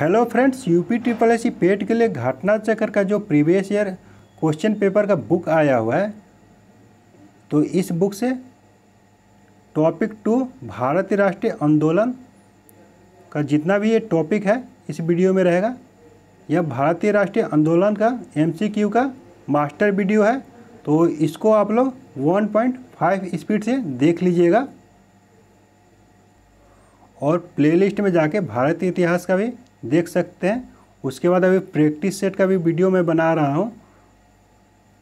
hello friends UP triple S PET के लिए घटना चक्र का जो प्रीवियस ईयर क्वेश्चन पेपर का बुक आया हुआ है तो इस बुक से टॉपिक टू भारतीय राष्ट्रीय आंदोलन का जितना भी ये टॉपिक है इस वीडियो में रहेगा यह भारतीय राष्ट्रीय आंदोलन का एमसीक्यू का मास्टर वीडियो है तो इसको आप लोग वन पॉइंट फाइव स्पीड से देख लीजिएगा और प्लेलिस्ट में जाके भारतीय इतिहास का भी देख सकते हैं उसके बाद अभी प्रैक्टिस सेट का भी वीडियो मैं बना रहा हूँ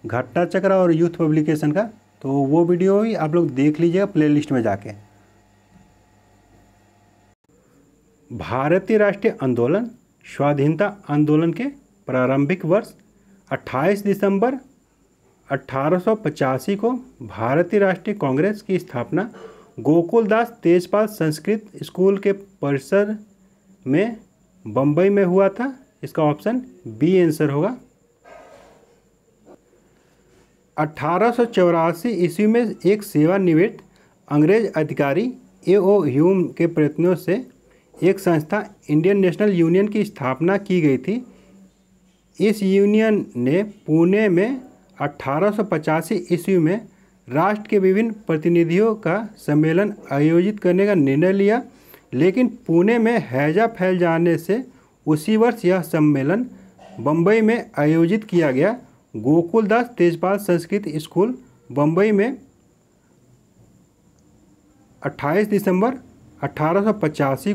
घट्टा चक्र और यूथ पब्लिकेशन का तो वो वीडियो भी आप लोग देख लीजिएगा प्लेलिस्ट में जाके भारतीय राष्ट्रीय आंदोलन स्वाधीनता आंदोलन के प्रारंभिक वर्ष 28 दिसंबर अठारह को भारतीय राष्ट्रीय कांग्रेस की स्थापना गोकुलदास तेजपाल संस्कृत स्कूल के परिसर में बम्बई में हुआ था इसका ऑप्शन बी आंसर होगा अठारह ईस्वी में एक सेवानिवृत्त अंग्रेज अधिकारी ए ओ ह्यूम के प्रयत्नों से एक संस्था इंडियन नेशनल यूनियन की स्थापना की गई थी इस यूनियन ने पुणे में अठारह ईस्वी में राष्ट्र के विभिन्न प्रतिनिधियों का सम्मेलन आयोजित करने का निर्णय लिया लेकिन पुणे में हैजा फैल जाने से उसी वर्ष यह सम्मेलन बम्बई में आयोजित किया गया गोकुलदास तेजपाल संस्कृत स्कूल बम्बई में 28 दिसंबर अठारह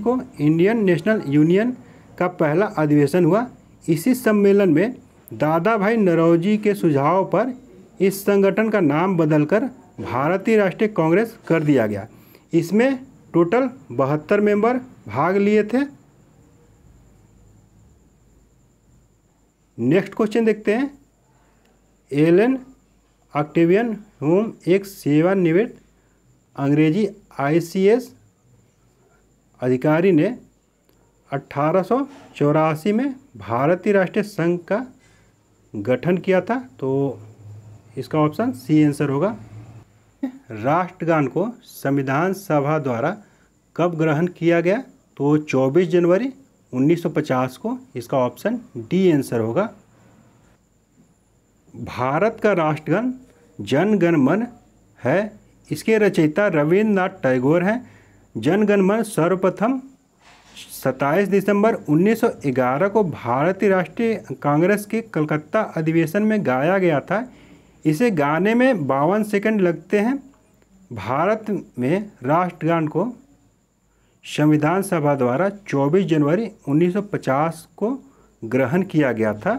को इंडियन नेशनल यूनियन का पहला अधिवेशन हुआ इसी सम्मेलन में दादा भाई नरौजी के सुझाव पर इस संगठन का नाम बदलकर भारतीय राष्ट्रीय कांग्रेस कर दिया गया इसमें टोटल बहत्तर मेंबर भाग लिए थे नेक्स्ट क्वेश्चन देखते हैं एलन ऑक्टेवियन होम एक सेवानिवृत्त अंग्रेजी आईसीएस अधिकारी ने अट्ठारह में भारतीय राष्ट्रीय संघ का गठन किया था तो इसका ऑप्शन सी आंसर होगा राष्ट्रगान को संविधान सभा द्वारा कब ग्रहण किया गया तो 24 जनवरी 1950 को इसका ऑप्शन डी आंसर होगा भारत का राष्ट्रगान जनगण मन है इसके रचयिता रविन्द्रनाथ टैगोर हैं जनगण मन सर्वप्रथम 27 दिसंबर 1911 को भारतीय राष्ट्रीय कांग्रेस के कलकत्ता अधिवेशन में गाया गया था इसे गाने में बावन सेकंड लगते हैं भारत में राष्ट्रगान को संविधान सभा द्वारा 24 जनवरी 1950 को ग्रहण किया गया था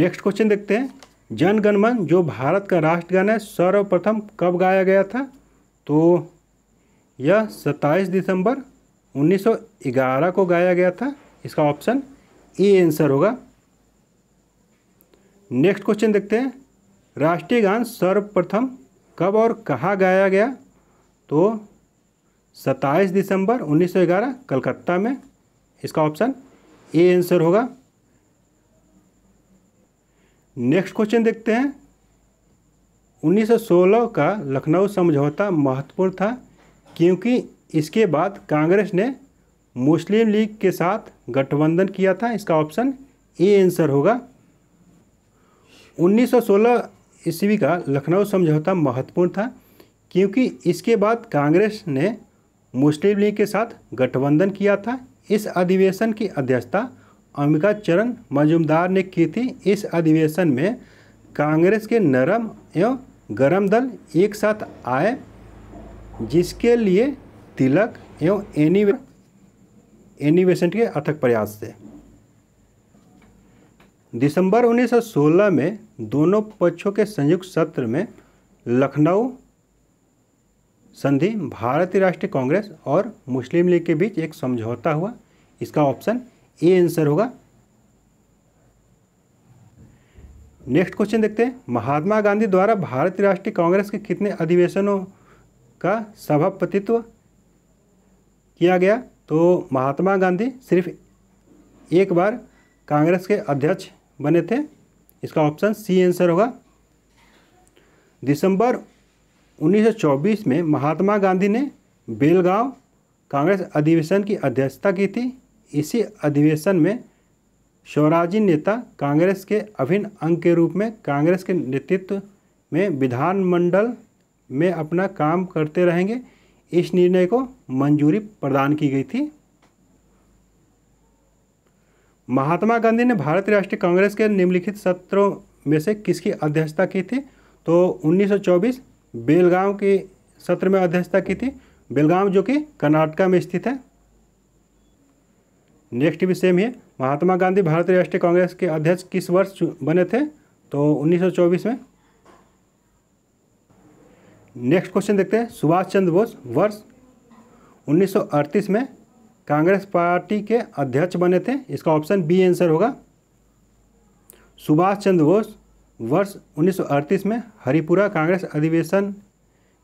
नेक्स्ट क्वेश्चन देखते हैं जनगणमन जो भारत का राष्ट्रगान है सर्वप्रथम कब गाया गया था तो यह 27 दिसंबर 1911 को गाया गया था इसका ऑप्शन ए आंसर होगा नेक्स्ट क्वेश्चन देखते हैं राष्ट्रीय गान सर्वप्रथम कब और कहाँ गाया गया तो 27 दिसंबर 1911 कलकत्ता में इसका ऑप्शन ए आंसर होगा नेक्स्ट क्वेश्चन देखते हैं 1916 का लखनऊ समझौता महत्वपूर्ण था क्योंकि इसके बाद कांग्रेस ने मुस्लिम लीग के साथ गठबंधन किया था इसका ऑप्शन ए आंसर होगा 1916 ईस्वी का लखनऊ समझौता महत्वपूर्ण था क्योंकि इसके बाद कांग्रेस ने मुस्लिम लीग के साथ गठबंधन किया था इस अधिवेशन की अध्यक्षता अंबिका चरण मजुमदार ने की थी इस अधिवेशन में कांग्रेस के नरम एवं गरम दल एक साथ आए जिसके लिए तिलक एवं एनी एनिवेशन के अथक प्रयास थे दिसंबर 1916 में दोनों पक्षों के संयुक्त सत्र में लखनऊ संधि भारतीय राष्ट्रीय कांग्रेस और मुस्लिम लीग के बीच एक समझौता हुआ इसका ऑप्शन ए आंसर होगा नेक्स्ट क्वेश्चन देखते हैं महात्मा गांधी द्वारा भारतीय राष्ट्रीय कांग्रेस के कितने अधिवेशनों का सभापतित्व किया गया तो महात्मा गांधी सिर्फ एक बार कांग्रेस के अध्यक्ष बने थे इसका ऑप्शन सी आंसर होगा दिसंबर 1924 में महात्मा गांधी ने बेलगांव कांग्रेस अधिवेशन की अध्यक्षता की थी इसी अधिवेशन में स्वराजी नेता कांग्रेस के अभिन्न अंग के रूप में कांग्रेस के नेतृत्व में विधानमंडल में अपना काम करते रहेंगे इस निर्णय को मंजूरी प्रदान की गई थी महात्मा गांधी ने भारतीय राष्ट्रीय कांग्रेस के निम्नलिखित सत्रों में से किसकी अध्यक्षता की थी तो 1924 बेलगांव के सत्र में अध्यक्षता की थी बेलगांव जो कि कर्नाटका में स्थित है नेक्स्ट भी सेम है महात्मा गांधी भारतीय राष्ट्रीय कांग्रेस के अध्यक्ष किस वर्ष बने थे तो 1924 में नेक्स्ट क्वेश्चन देखते हैं सुभाष चंद्र बोस वर्ष 1938 में कांग्रेस पार्टी के अध्यक्ष बने थे इसका ऑप्शन बी आंसर होगा सुभाष चंद्र बोस वर्ष 1938 में हरिपुरा कांग्रेस अधिवेशन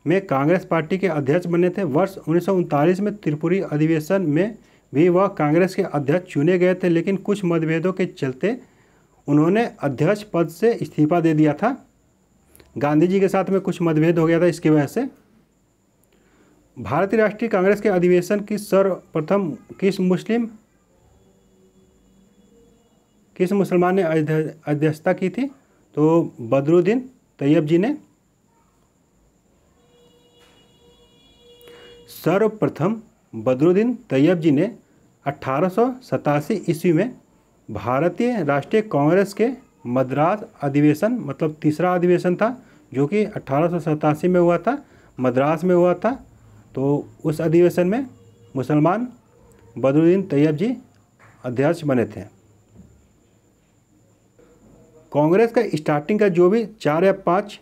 में कांग्रेस पार्टी के अध्यक्ष बने थे वर्ष उन्नीस में त्रिपुरी अधिवेशन में भी वह कांग्रेस के अध्यक्ष चुने गए थे लेकिन कुछ मतभेदों के चलते उन्होंने अध्यक्ष पद से इस्तीफा दे दिया था गांधी जी के साथ में कुछ मतभेद हो गया था इसकी वजह से भारतीय राष्ट्रीय कांग्रेस के अधिवेशन की सर्वप्रथम किस मुस्लिम किस मुसलमान ने अध्यक्षता की थी तो बदरुद्दीन तैयब जी ने सर्वप्रथम बदरुद्दीन तैयब जी ने अठारह ईस्वी में भारतीय राष्ट्रीय कांग्रेस के मद्रास अधिवेशन मतलब तीसरा अधिवेशन था जो कि अठारह में हुआ था मद्रास में हुआ था तो उस अधिवेशन में मुसलमान बदरुद्दीन तैयब जी अध्यक्ष बने थे कांग्रेस का स्टार्टिंग का जो भी चार या पाँच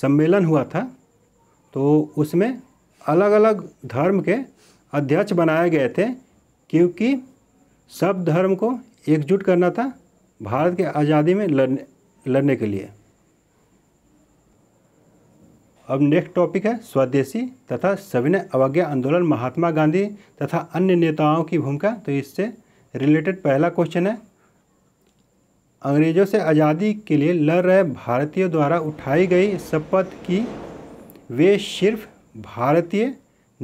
सम्मेलन हुआ था तो उसमें अलग अलग धर्म के अध्यक्ष बनाए गए थे क्योंकि सब धर्म को एकजुट करना था भारत के आज़ादी में लड़ने लड़ने के लिए अब नेक्स्ट टॉपिक है स्वदेशी तथा सविनय अवज्ञा आंदोलन महात्मा गांधी तथा अन्य नेताओं की भूमिका तो इससे रिलेटेड पहला क्वेश्चन है अंग्रेजों से आज़ादी के लिए लड़ रहे भारतीयों द्वारा उठाई गई शपथ की वे सिर्फ भारतीय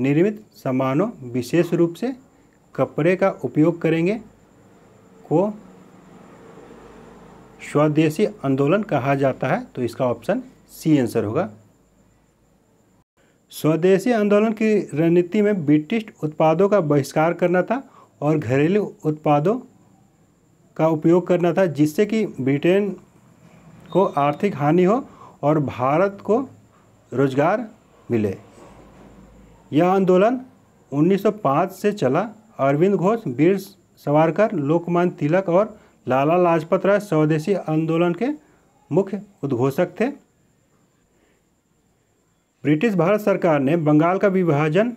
निर्मित सामानों विशेष रूप से कपड़े का उपयोग करेंगे को स्वदेशी आंदोलन कहा जाता है तो इसका ऑप्शन सी आंसर होगा स्वदेशी आंदोलन की रणनीति में ब्रिटिश उत्पादों का बहिष्कार करना था और घरेलू उत्पादों का उपयोग करना था जिससे कि ब्रिटेन को आर्थिक हानि हो और भारत को रोजगार मिले यह आंदोलन 1905 से चला अरविंद घोष वीर सवारकर लोकमान्य तिलक और लाला लाजपत राय स्वदेशी आंदोलन के मुख्य उद्घोषक थे ब्रिटिश भारत सरकार ने बंगाल का विभाजन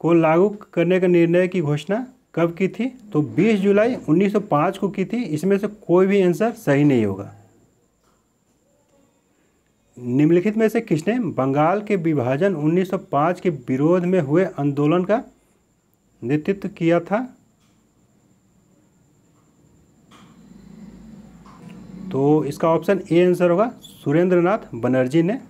को लागू करने के निर्णय की घोषणा कब की थी तो 20 जुलाई 1905 को की थी इसमें से कोई भी आंसर सही नहीं होगा निम्नलिखित में से किसने बंगाल के विभाजन 1905 के विरोध में हुए आंदोलन का नेतृत्व किया था तो इसका ऑप्शन ए आंसर होगा सुरेंद्रनाथ बनर्जी ने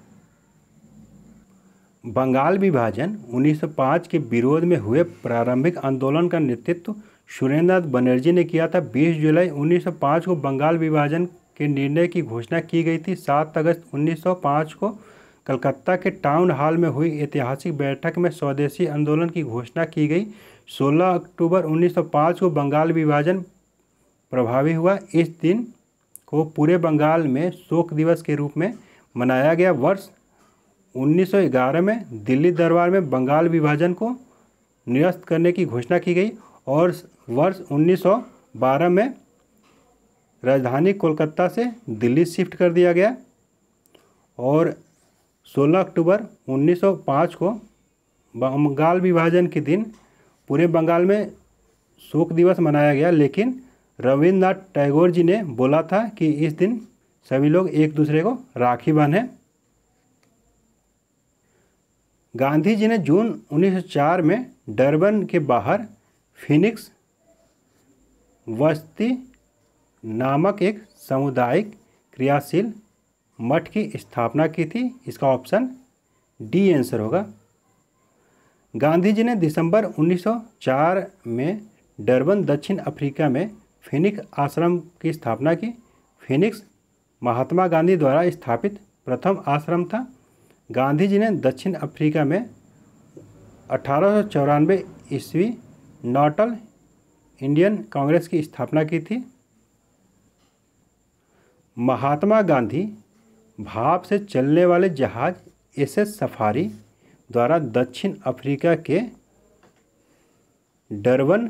बंगाल विभाजन 1905 के विरोध में हुए प्रारंभिक आंदोलन का नेतृत्व सुरेंद्रनाथ बनर्जी ने किया था 20 जुलाई 1905 को बंगाल विभाजन के निर्णय की घोषणा की गई थी 7 अगस्त 1905 को कलकत्ता के टाउन हॉल में हुई ऐतिहासिक बैठक में स्वदेशी आंदोलन की घोषणा की गई 16 अक्टूबर 1905 को बंगाल विभाजन प्रभावी हुआ इस दिन को पूरे बंगाल में शोक दिवस के रूप में मनाया गया वर्ष 1911 में दिल्ली दरबार में बंगाल विभाजन को निरस्त करने की घोषणा की गई और वर्ष 1912 में राजधानी कोलकाता से दिल्ली शिफ्ट कर दिया गया और 16 अक्टूबर 1905 को बंगाल विभाजन के दिन पूरे बंगाल में शोक दिवस मनाया गया लेकिन रविन्द्रनाथ टैगोर जी ने बोला था कि इस दिन सभी लोग एक दूसरे को राखी बांधें गांधी जी ने जून 1904 में डरबन के बाहर फिनिक्स वस्ती नामक एक सामुदायिक क्रियाशील मठ की स्थापना की थी इसका ऑप्शन डी आंसर होगा गांधी जी ने दिसंबर 1904 में डरबन दक्षिण अफ्रीका में फिनिक्स आश्रम की स्थापना की फिनिक्स महात्मा गांधी द्वारा स्थापित प्रथम आश्रम था गांधी जी ने दक्षिण अफ्रीका में अठारह ईस्वी नॉटल इंडियन कांग्रेस की स्थापना की थी महात्मा गांधी भाप से चलने वाले जहाज एस एस सफारी द्वारा दक्षिण अफ्रीका के डरवन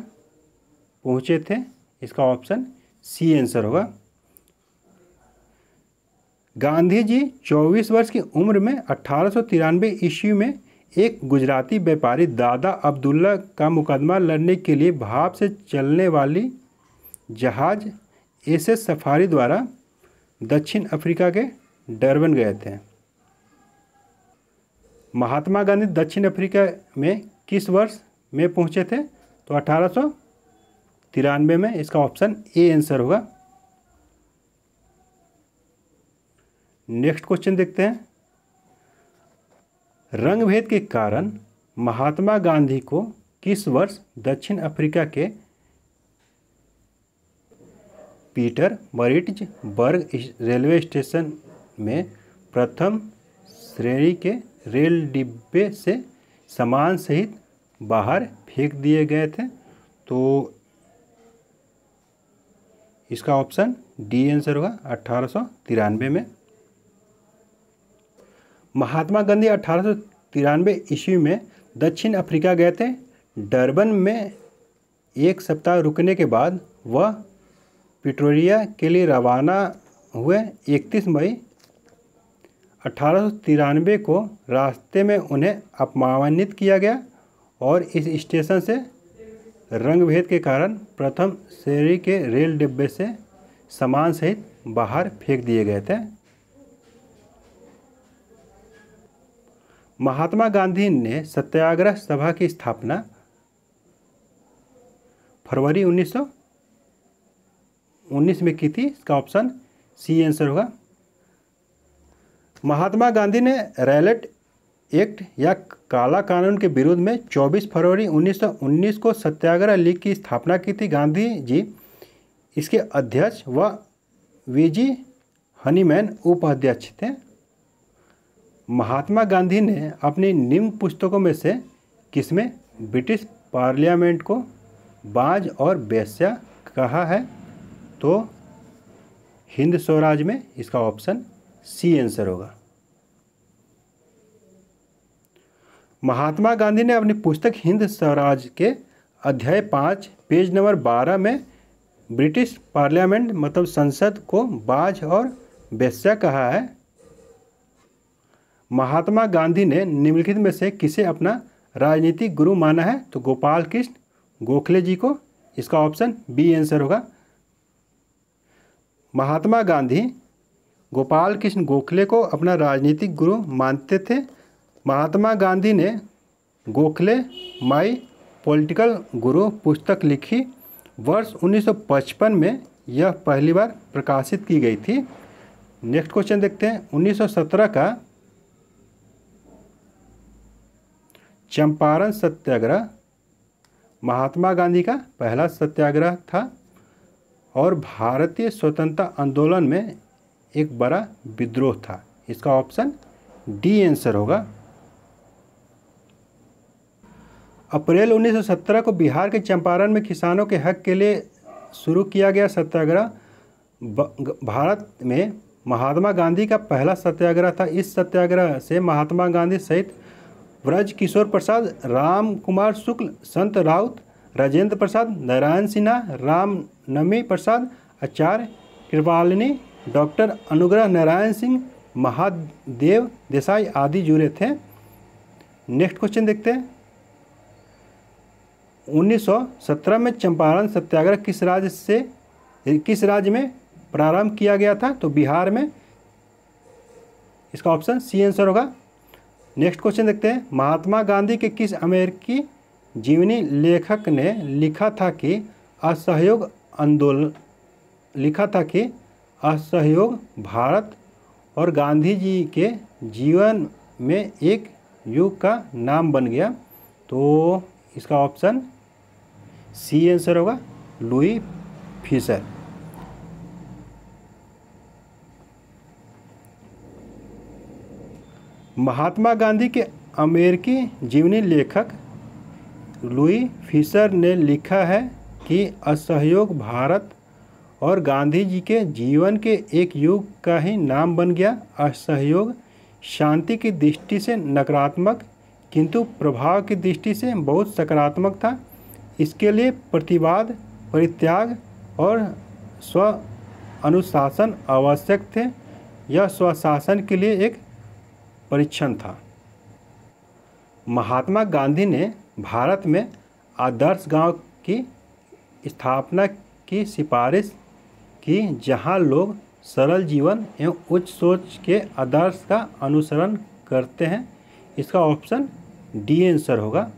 पहुँचे थे इसका ऑप्शन सी आंसर होगा गांधी जी 24 वर्ष की उम्र में अठारह ईस्वी में एक गुजराती व्यापारी दादा अब्दुल्ला का मुकदमा लड़ने के लिए भाप से चलने वाली जहाज एस एस सफारी द्वारा दक्षिण अफ्रीका के डरबन गए थे महात्मा गांधी दक्षिण अफ्रीका में किस वर्ष में पहुंचे थे तो अठारह में इसका ऑप्शन ए आंसर होगा नेक्स्ट क्वेश्चन देखते हैं रंगभेद के कारण महात्मा गांधी को किस वर्ष दक्षिण अफ्रीका के Pietermaritzburg railway station में प्रथम श्रेणी के रेल डिब्बे से सामान सहित बाहर फेंक दिए गए थे तो इसका ऑप्शन डी आंसर होगा अट्ठारह में महात्मा गांधी अठारह तिरानवे ईस्वी में दक्षिण अफ्रीका गए थे डरबन में एक सप्ताह रुकने के बाद वह पिटोरिया के लिए रवाना हुए 31 मई अठारह को रास्ते में उन्हें अपमानित किया गया और इस स्टेशन से रंगभेद के कारण प्रथम श्रेणी के रेल डिब्बे से सामान सहित बाहर फेंक दिए गए थे महात्मा गांधी ने सत्याग्रह सभा की स्थापना फरवरी 1919 में की थी इसका ऑप्शन सी आंसर होगा महात्मा गांधी ने रैलेट एक्ट या काला कानून के विरोध में 24 फरवरी 1919 को सत्याग्रह लीग की स्थापना की थी गांधी जी इसके अध्यक्ष व वीजी जी हनीमैन उपाध्यक्ष थे महात्मा गांधी ने अपनी निम्न पुस्तकों में से किसमें ब्रिटिश पार्लियामेंट को बाज और बेस्या कहा है तो हिंद स्वराज में इसका ऑप्शन सी आंसर होगा महात्मा गांधी ने अपनी पुस्तक हिंद स्वराज के अध्याय पाँच पेज नंबर बारह में ब्रिटिश पार्लियामेंट मतलब संसद को बाज और बेस्या कहा है महात्मा गांधी ने निम्नलिखित में से किसे अपना राजनीतिक गुरु माना है तो गोपाल कृष्ण गोखले जी को इसका ऑप्शन बी आंसर होगा महात्मा गांधी गोपाल कृष्ण गोखले को अपना राजनीतिक गुरु मानते थे महात्मा गांधी ने गोखले माई पॉलिटिकल गुरु पुस्तक लिखी वर्ष 1955 में यह पहली बार प्रकाशित की गई थी नेक्स्ट क्वेश्चन देखते हैं 1917 का चंपारण सत्याग्रह महात्मा गांधी का पहला सत्याग्रह था और भारतीय स्वतंत्रता आंदोलन में एक बड़ा विद्रोह था इसका ऑप्शन डी आंसर होगा अप्रैल 1917 को बिहार के चंपारण में किसानों के हक के लिए शुरू किया गया सत्याग्रह भारत में महात्मा गांधी का पहला सत्याग्रह था इस सत्याग्रह से महात्मा गांधी सहित व्रज किशोर प्रसाद राम कुमार शुक्ल संत राउत राजेंद्र प्रसाद नारायण सिन्हा राम नमी प्रसाद आचार्य कृपालिनी डॉक्टर अनुग्रह नारायण सिंह महादेव देसाई आदि जुड़े थे नेक्स्ट क्वेश्चन देखते हैं 1917 में चंपारण सत्याग्रह किस राज्य से किस राज्य में प्रारंभ किया गया था तो बिहार में इसका ऑप्शन सी आंसर होगा नेक्स्ट क्वेश्चन देखते हैं महात्मा गांधी के किस अमेरिकी जीवनी लेखक ने लिखा था कि असहयोग आंदोलन लिखा था कि असहयोग भारत और गांधी जी के जीवन में एक युग का नाम बन गया तो इसका ऑप्शन सी आंसर होगा लुई फिशर महात्मा गांधी के अमेरिकी जीवनी लेखक लुई फिशर ने लिखा है कि असहयोग भारत और गांधी जी के जीवन के एक युग का ही नाम बन गया असहयोग शांति की दृष्टि से नकारात्मक किंतु प्रभाव की दृष्टि से बहुत सकारात्मक था इसके लिए प्रतिवाद परित्याग और स्व अनुशासन आवश्यक थे यह स्वशासन के लिए एक परीक्षण था महात्मा गांधी ने भारत में आदर्श गांव की स्थापना की सिफारिश की जहां लोग सरल जीवन एवं उच्च सोच के आदर्श का अनुसरण करते हैं इसका ऑप्शन डी आंसर होगा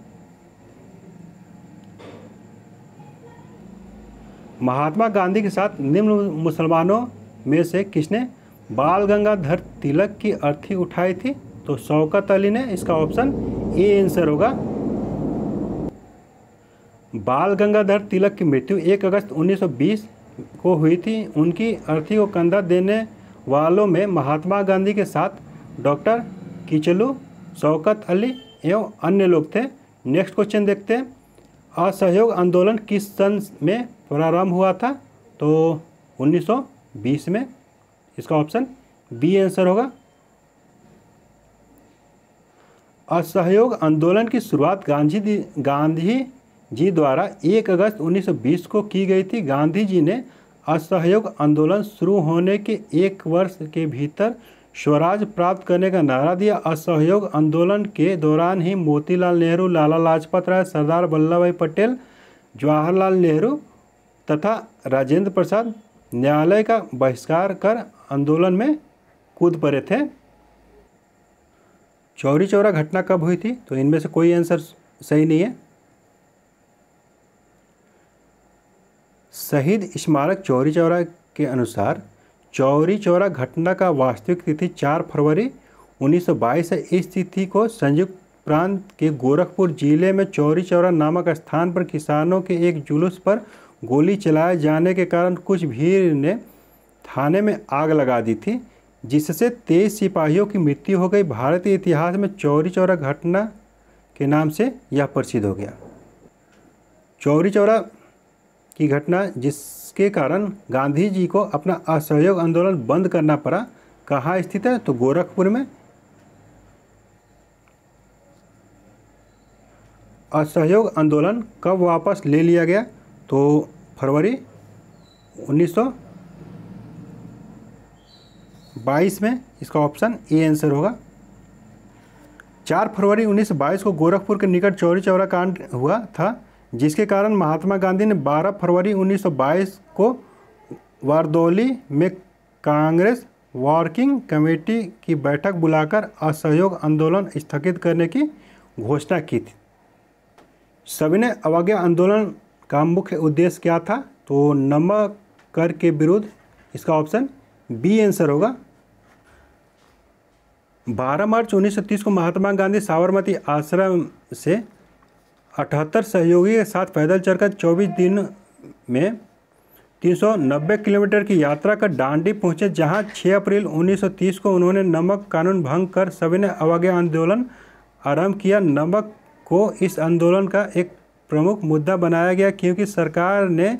महात्मा गांधी के साथ निम्न मुसलमानों में से किसने बाल गंगाधर तिलक की अर्थी उठाई थी तो शौकत अली ने इसका ऑप्शन ए आंसर होगा बाल गंगाधर तिलक की मृत्यु 1 अगस्त 1920 को हुई थी उनकी अर्थी को कंधा देने वालों में महात्मा गांधी के साथ डॉक्टर किचलू शौकत अली एवं अन्य लोग थे नेक्स्ट क्वेश्चन देखते हैं असहयोग आंदोलन किस सन में प्रारंभ हुआ था तो 1920 में इसका ऑप्शन बी आंसर होगा असहयोग आंदोलन की शुरुआत गांधी गांधी जी द्वारा 1 अगस्त 1920 को की गई थी गांधी जी ने असहयोग आंदोलन शुरू होने के एक वर्ष के भीतर स्वराज प्राप्त करने का नारा दिया असहयोग आंदोलन के दौरान ही मोतीलाल नेहरू लाला लाजपत राय सरदार वल्लभ भाई पटेल जवाहरलाल नेहरू तथा राजेंद्र प्रसाद न्यायालय का बहिष्कार कर आंदोलन में कूद पड़े थे चौरी चौरा घटना कब हुई थी तो इनमें से कोई आंसर सही नहीं है शहीद स्मारक चौरी चौरा के अनुसार चौरी चौरा घटना का वास्तविक तिथि 4 फरवरी 1922 है इस तिथि को संयुक्त प्रांत के गोरखपुर जिले में चौरी चौरा नामक स्थान पर किसानों के एक जुलूस पर गोली चलाए जाने के कारण कुछ भीड़ ने थाने में आग लगा दी थी जिससे तेईस सिपाहियों की मृत्यु हो गई भारतीय इतिहास में चौरी चौरा घटना के नाम से यह प्रसिद्ध हो गया चौरी चौरा की घटना जिसके कारण गांधी जी को अपना असहयोग आंदोलन बंद करना पड़ा कहाँ स्थित है तो गोरखपुर में असहयोग आंदोलन कब वापस ले लिया गया तो फरवरी उन्नीस बाईस में इसका ऑप्शन ए आंसर होगा चार फरवरी 1922 को गोरखपुर के निकट चौरी चौरा कांड हुआ था जिसके कारण महात्मा गांधी ने 12 फरवरी 1922 को वारदौली में कांग्रेस वर्किंग कमेटी की बैठक बुलाकर असहयोग आंदोलन स्थगित करने की घोषणा की थी सभी ने अवज्ञा आंदोलन का मुख्य उद्देश्य क्या था तो नमक कर के विरुद्ध इसका ऑप्शन बी आंसर होगा 12 मार्च उन्नीस को महात्मा गांधी साबरमती आश्रम से अठहत्तर सहयोगी के साथ पैदल चलकर 24 दिन में 390 किलोमीटर की यात्रा कर डांडी पहुंचे जहां 6 अप्रैल 1930 को उन्होंने नमक कानून भंग कर सभी ने अवज्ञा आंदोलन आरंभ किया नमक को इस आंदोलन का एक प्रमुख मुद्दा बनाया गया क्योंकि सरकार ने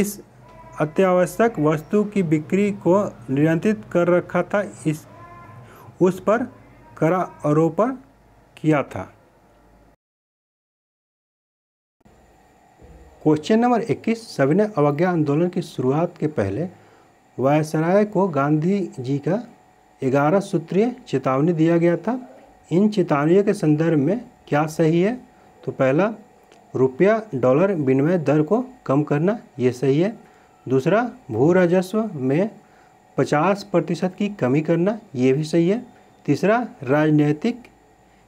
इस अत्यावश्यक वस्तु की बिक्री को नियंत्रित कर रखा था इस उस पर करा आरोपण किया था क्वेश्चन नंबर 21 सविनय अवज्ञा आंदोलन की शुरुआत के पहले वायसराय को गांधी जी का ग्यारह सूत्रीय चेतावनी दिया गया था इन चेतावनियों के संदर्भ में क्या सही है तो पहला रुपया डॉलर विनिमय दर को कम करना ये सही है दूसरा भू राजस्व में 50 प्रतिशत की कमी करना ये भी सही है तीसरा राजनीतिक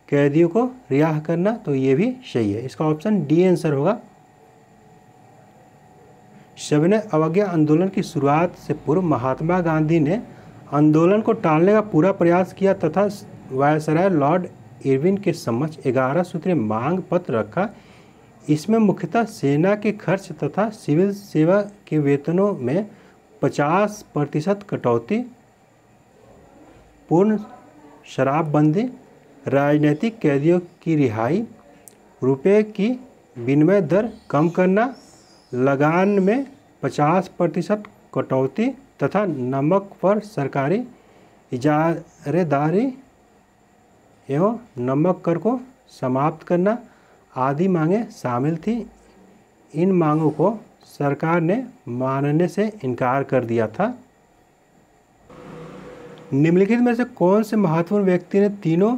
कैदियों को रिहा करना तो ये भी सही है इसका ऑप्शन डी आंसर होगा सविनय अवज्ञा आंदोलन की शुरुआत से पूर्व महात्मा गांधी ने आंदोलन को टालने का पूरा प्रयास किया तथा वायसराय लॉर्ड इरविन के समक्ष ग्यारह सूत्रीय मांग पत्र रखा इसमें मुख्यतः सेना के खर्च तथा सिविल सेवा के वेतनों में 50 प्रतिशत कटौती पूर्ण शराबबंदी राजनीतिक कैदियों की रिहाई रुपये की विनिमय दर कम करना लगान में 50 प्रतिशत कटौती तथा नमक पर सरकारी इजारेदारी एवं नमक कर को समाप्त करना आदि मांगें शामिल थी इन मांगों को सरकार ने मानने से इनकार कर दिया था निम्नलिखित में से कौन से महत्वपूर्ण व्यक्ति ने तीनों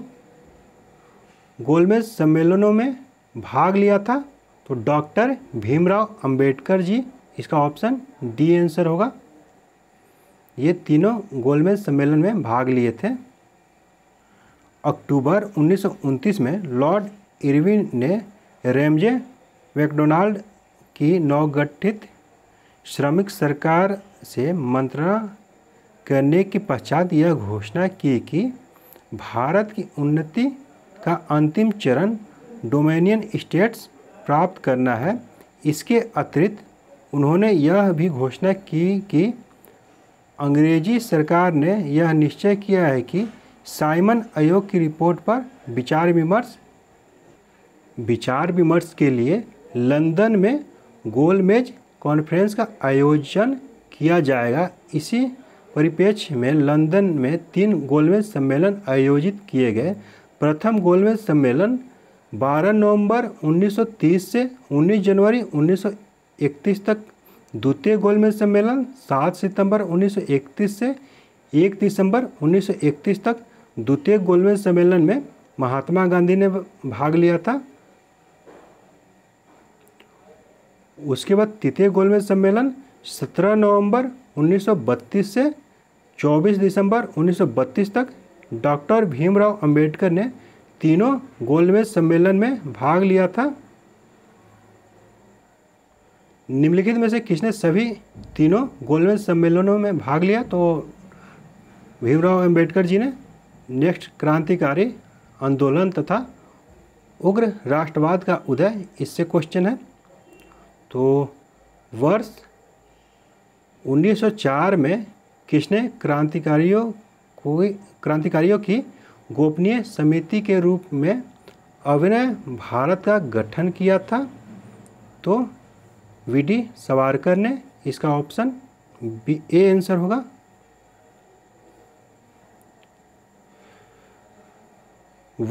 गोलमेज सम्मेलनों में भाग लिया था तो डॉक्टर भीमराव अंबेडकर जी इसका ऑप्शन डी आंसर होगा ये तीनों गोलमेज सम्मेलन में भाग लिए थे अक्टूबर 1929 में लॉर्ड इरविन ने रेमजे मैकडोनाल्ड की नवगठित श्रमिक सरकार से मंत्रणा करने के पश्चात यह घोषणा की कि भारत की उन्नति का अंतिम चरण डोमेनियन स्टेट्स प्राप्त करना है इसके अतिरिक्त उन्होंने यह भी घोषणा की कि अंग्रेजी सरकार ने यह निश्चय किया है कि साइमन आयोग की रिपोर्ट पर विचार विमर्श विचार विमर्श के लिए लंदन में गोलमेज कॉन्फ्रेंस का आयोजन किया जाएगा इसी परिप्रेक्ष्य में लंदन में तीन गोलमेज सम्मेलन आयोजित किए गए प्रथम गोलमेज सम्मेलन 12 नवंबर 1930 से 19 जनवरी 1931 तक द्वितीय गोलमेज सम्मेलन 7 सितंबर 1931 से 1 दिसंबर 1931 तक द्वितीय गोलमेज सम्मेलन में महात्मा गांधी ने भाग लिया था उसके बाद तृतीय गोलमेज सम्मेलन 17 नवंबर 1932 से 24 दिसंबर 1932 तक डॉक्टर भीमराव अंबेडकर ने तीनों गोलमेज सम्मेलन में भाग लिया था निम्नलिखित में से किसने सभी तीनों गोलमेज सम्मेलनों में भाग लिया तो भीमराव अंबेडकर जी ने नेक्स्ट क्रांतिकारी आंदोलन तथा उग्र राष्ट्रवाद का उदय इससे क्वेश्चन है तो वर्ष 1904 में किसने क्रांतिकारियों को क्रांतिकारियों की गोपनीय समिति के रूप में अभिनय भारत का गठन किया था तो वी डी सवारकर ने इसका ऑप्शन बी ए आंसर होगा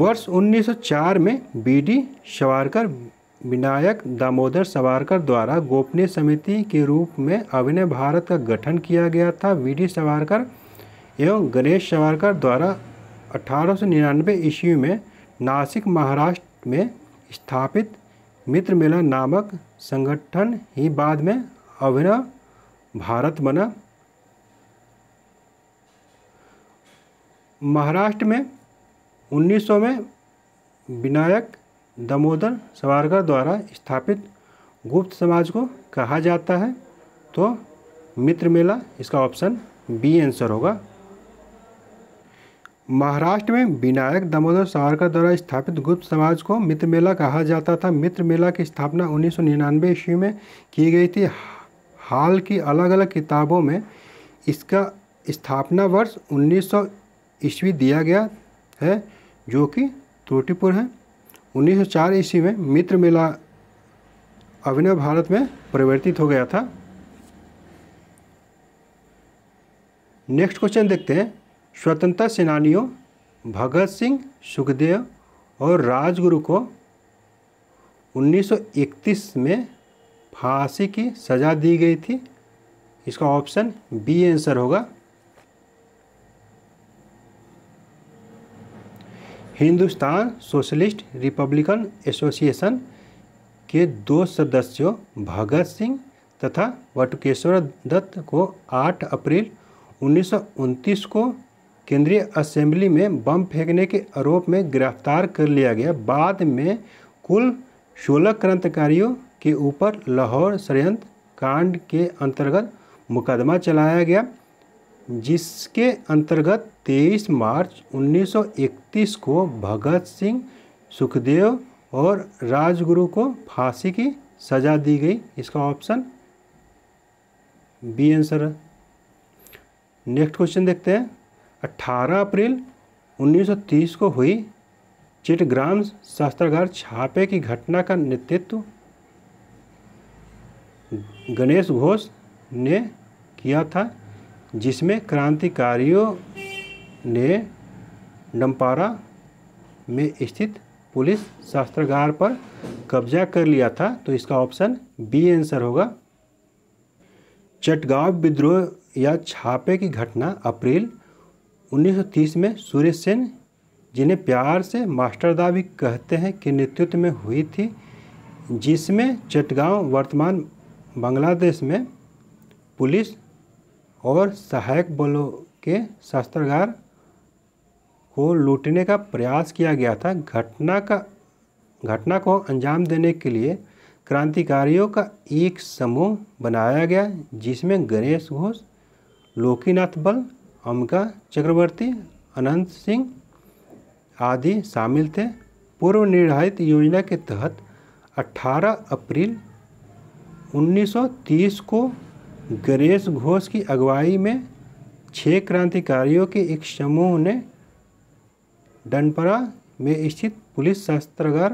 वर्ष 1904 में बी डी सवारकर विनायक दामोदर सवारकर द्वारा गोपनीय समिति के रूप में अभिनय भारत का गठन किया गया था वी डी सावारकर एवं गणेश सवारकर द्वारा अठारह सौ निन्यानवे ईस्वी में नासिक महाराष्ट्र में स्थापित मित्र मेला नामक संगठन ही बाद में अभिनय भारत बना महाराष्ट्र में 1900 में विनायक दामोदर सवारकर द्वारा स्थापित गुप्त समाज को कहा जाता है तो मित्र मेला इसका ऑप्शन बी आंसर होगा महाराष्ट्र में विनायक दामोदर सावरकर द्वारा स्थापित गुप्त समाज को मित्र मेला कहा जाता था मित्र मेला की स्थापना उन्नीस सौ निन्यानवे ईस्वी में की गई थी हाल की अलग अलग किताबों में इसका स्थापना वर्ष उन्नीस सौ ईस्वी दिया गया है जो कि त्रुटिपूर्ण है 1904 ईस्वी में मित्र मेला अभिनव भारत में परिवर्तित हो गया था नेक्स्ट क्वेश्चन देखते हैं स्वतंत्रता सेनानियों भगत सिंह सुखदेव और राजगुरु को 1931 में फांसी की सज़ा दी गई थी इसका ऑप्शन बी आंसर होगा हिंदुस्तान सोशलिस्ट रिपब्लिकन एसोसिएशन के दो सदस्यों भगत सिंह तथा वटुकेश्वर दत्त को 8 अप्रैल उन्नीस को केंद्रीय असेंबली में बम फेंकने के आरोप में गिरफ्तार कर लिया गया बाद में कुल सोलह क्रांतिकारियों के ऊपर लाहौर षडयंत्र कांड के अंतर्गत मुकदमा चलाया गया जिसके अंतर्गत 23 मार्च 1931 को भगत सिंह सुखदेव और राजगुरु को फांसी की सजा दी गई इसका ऑप्शन बी आंसर है नेक्स्ट क्वेश्चन देखते हैं 18 अप्रैल 1930 को हुई चिटग्राम शस्त्रागार छापे की घटना का नेतृत्व गणेश घोष ने किया था जिसमें क्रांतिकारियों ने डम्पारा में स्थित पुलिस शास्त्रगार पर कब्जा कर लिया था तो इसका ऑप्शन बी आंसर होगा चटगांव विद्रोह या छापे की घटना अप्रैल 1930 में सूर्य सेन जिन्हें प्यार से मास्टरदा भी कहते हैं के नेतृत्व में हुई थी जिसमें चटगांव वर्तमान बांग्लादेश में पुलिस और सहायक बलों के शस्त्रगार को लूटने का प्रयास किया गया था घटना का घटना को अंजाम देने के लिए क्रांतिकारियों का एक समूह बनाया गया जिसमें गणेश घोष लोकीनाथ बल अमका चक्रवर्ती अनंत सिंह आदि शामिल थे पूर्व निर्धारित योजना के तहत 18 अप्रैल 1930 को गणेश घोष की अगुवाई में छः क्रांतिकारियों के एक समूह ने डनपरा में स्थित पुलिस शस्त्रागार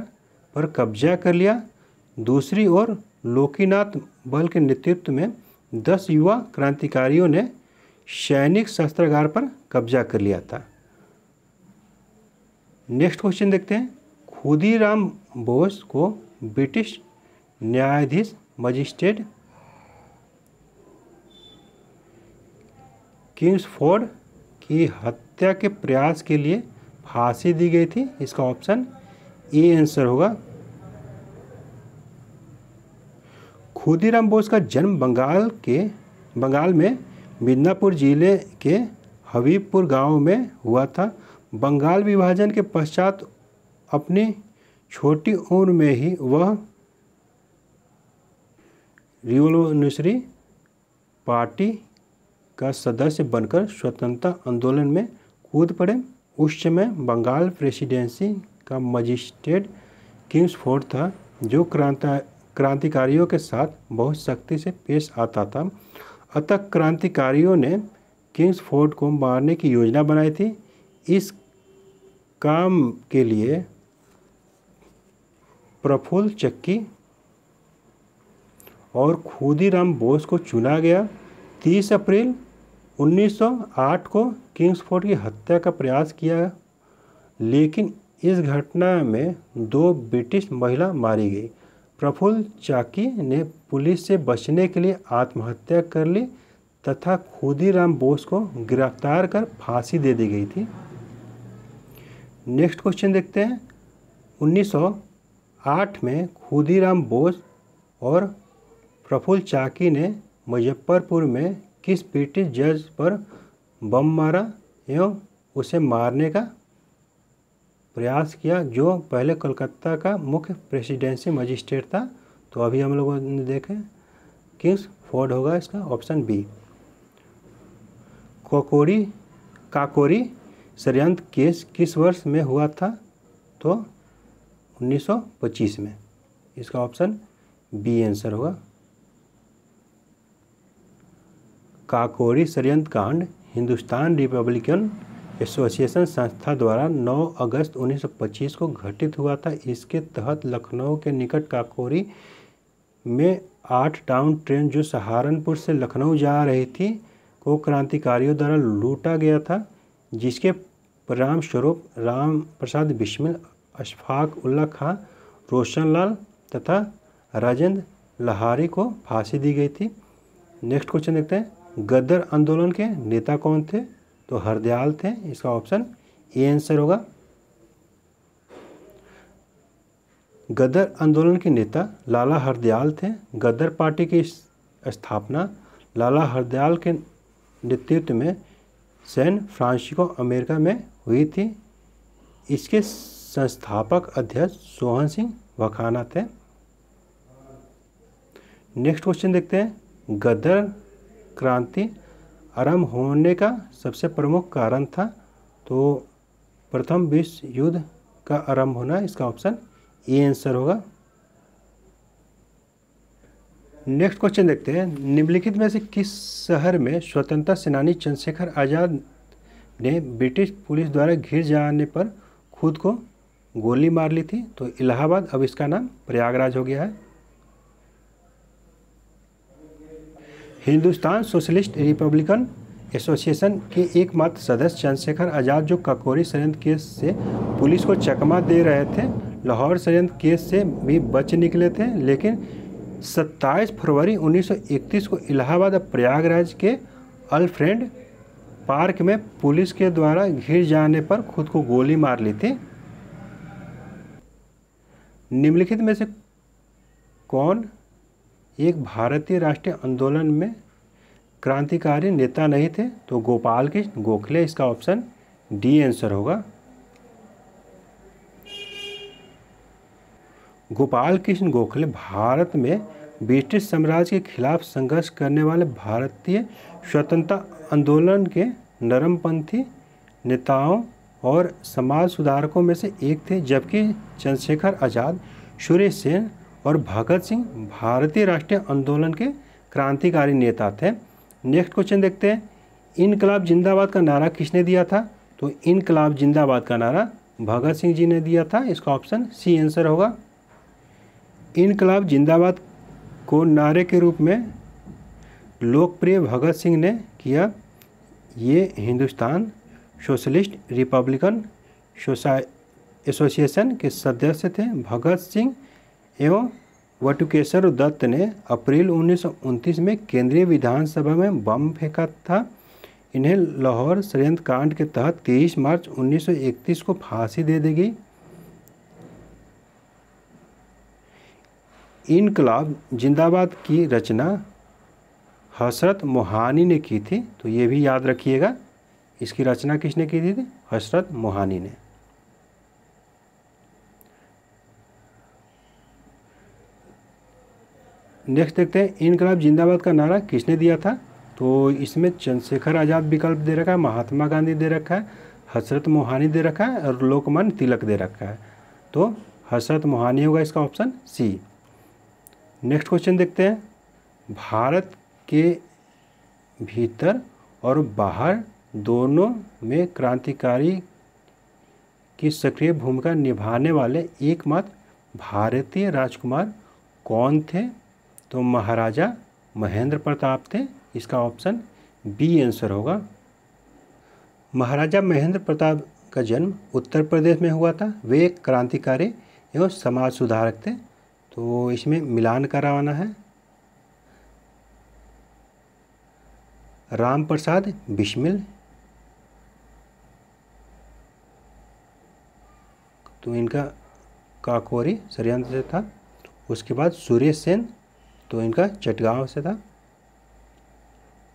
पर कब्जा कर लिया दूसरी ओर लोकीनाथ बल के नेतृत्व में दस युवा क्रांतिकारियों ने सैनिक शस्त्रागार पर कब्जा कर लिया था नेक्स्ट क्वेश्चन देखते हैं खुदीराम बोस को ब्रिटिश न्यायाधीश मजिस्ट्रेट किंग्सफोर्ड की हत्या के प्रयास के लिए फांसी दी गई थी इसका ऑप्शन ए आंसर होगा खुदीराम बोस का जन्म बंगाल के बंगाल में मिदनापुर जिले के हबीबपुर गांव में हुआ था बंगाल विभाजन के पश्चात अपनी छोटी उम्र में ही वह रिवोल्यूशनरी पार्टी का सदस्य बनकर स्वतंत्रता आंदोलन में कूद पड़े उस समय बंगाल प्रेसिडेंसी का मजिस्ट्रेट किंग्सफोर्ड था जो क्रांति क्रांतिकारियों के साथ बहुत सख्ती से पेश आता था अतः क्रांतिकारियों ने किंग्सफोर्ड को मारने की योजना बनाई थी इस काम के लिए प्रफुल्ल चक्की और खुदीराम बोस को चुना गया 30 अप्रैल 1908 को किंग्सफोर्ड की हत्या का प्रयास किया लेकिन इस घटना में दो ब्रिटिश महिला मारी गई प्रफुल्ल चाकी ने पुलिस से बचने के लिए आत्महत्या कर ली तथा खुदीराम बोस को गिरफ्तार कर फांसी दे दी गई थी नेक्स्ट क्वेश्चन देखते हैं 1908 में खुदीराम बोस और प्रफुल्ल चाकी ने मुजफ्फरपुर में किस ब्रिटिश जज पर बम मारा एवं उसे मारने का प्रयास किया जो पहले कलकत्ता का मुख्य प्रेसिडेंसी मजिस्ट्रेट था तो अभी हम लोगों ने देखे किस फोर्ड होगा इसका ऑप्शन बी कोकोरी काकोरी षडयंत्र केस किस वर्ष में हुआ था तो 1925 में इसका ऑप्शन बी आंसर होगा काकोरी षडयंत्र कांड हिंदुस्तान रिपब्लिकन एसोसिएशन संस्था द्वारा 9 अगस्त 1925 को घटित हुआ था इसके तहत लखनऊ के निकट काकोरी में आठ टाउन ट्रेन जो सहारनपुर से लखनऊ जा रही थी को क्रांतिकारियों द्वारा लूटा गया था जिसके परिणाम स्वरूप राम प्रसाद बिस्मिल अशफाक उल्ला खां रोशन लाल तथा राजेंद्र लहारी को फांसी दी गई थी नेक्स्ट क्वेश्चन देखते हैं गदर आंदोलन के नेता कौन थे तो हरदयाल थे इसका ऑप्शन ए आंसर होगा गदर आंदोलन के नेता लाला हरदयाल थे गद्दर पार्टी की स्थापना लाला हरदयाल के नेतृत्व में सैन फ्रांसिको अमेरिका में हुई थी इसके संस्थापक अध्यक्ष सोहन सिंह वखाना थे नेक्स्ट क्वेश्चन देखते हैं गदर क्रांति आरंभ होने का सबसे प्रमुख कारण था तो प्रथम विश्व युद्ध का आरंभ होना इसका ऑप्शन ए आंसर होगा नेक्स्ट क्वेश्चन देखते हैं निम्नलिखित में से किस शहर में स्वतंत्रता सेनानी चंद्रशेखर आज़ाद ने ब्रिटिश पुलिस द्वारा घिर जाने पर खुद को गोली मार ली थी तो इलाहाबाद अब इसका नाम प्रयागराज हो गया है हिंदुस्तान सोशलिस्ट रिपब्लिकन एसोसिएशन के एकमात्र सदस्य चंद्रशेखर आज़ाद जो ककोरी षडयंत्र केस से पुलिस को चकमा दे रहे थे लाहौर षडयंत्र केस से भी बच निकले थे लेकिन 27 फरवरी 1931 को इलाहाबाद और प्रयागराज के अल्फ्रेंड पार्क में पुलिस के द्वारा घिर जाने पर खुद को गोली मार ली थी निम्नलिखित में से कौन एक भारतीय राष्ट्रीय आंदोलन में क्रांतिकारी नेता नहीं थे तो गोपाल कृष्ण गोखले इसका ऑप्शन डी आंसर होगा गोपाल कृष्ण गोखले भारत में ब्रिटिश साम्राज्य के खिलाफ संघर्ष करने वाले भारतीय स्वतंत्रता आंदोलन के नरमपंथी नेताओं और समाज सुधारकों में से एक थे जबकि चंद्रशेखर आज़ाद सूर्य सेन और भगत सिंह भारतीय राष्ट्रीय आंदोलन के क्रांतिकारी नेता थे नेक्स्ट क्वेश्चन देखते हैं इनकलाब जिंदाबाद का नारा किसने दिया था तो इनकलाब जिंदाबाद का नारा भगत सिंह जी ने दिया था इसका ऑप्शन सी आंसर होगा इनकलाब जिंदाबाद को नारे के रूप में लोकप्रिय भगत सिंह ने किया ये हिंदुस्तान सोशलिस्ट रिपब्लिकन सोसा एसोसिएशन के सदस्य थे भगत सिंह एवं वटुकेश्वर दत्त ने अप्रैल उन्नीस में केंद्रीय विधानसभा में बम फेंका था इन्हें लाहौर षडयंत्र कांड के तहत 23 मार्च 1931 को फांसी दे देगी इनकलाब जिंदाबाद की रचना हसरत मोहानी ने की थी तो ये भी याद रखिएगा इसकी रचना किसने की थी हसरत मोहानी ने नेक्स्ट देखते हैं इनकलाब जिंदाबाद का नारा किसने दिया था तो इसमें चंद्रशेखर आज़ाद विकल्प दे रखा है महात्मा गांधी दे रखा है हसरत मोहानी दे रखा है और लोकमान तिलक दे रखा है तो हसरत मोहानी होगा इसका ऑप्शन सी नेक्स्ट क्वेश्चन देखते हैं भारत के भीतर और बाहर दोनों में क्रांतिकारी की सक्रिय भूमिका निभाने वाले एकमात्र भारतीय राजकुमार कौन थे तो महाराजा महेंद्र प्रताप थे इसका ऑप्शन बी आंसर होगा महाराजा महेंद्र प्रताप का जन्म उत्तर प्रदेश में हुआ था वे एक क्रांतिकारी एवं समाज सुधारक थे तो इसमें मिलान करवाना है राम प्रसाद बिश्मिल तो इनका काकोरी षडयंत्र था उसके बाद सुरेश सेन तो इनका चटगांव से था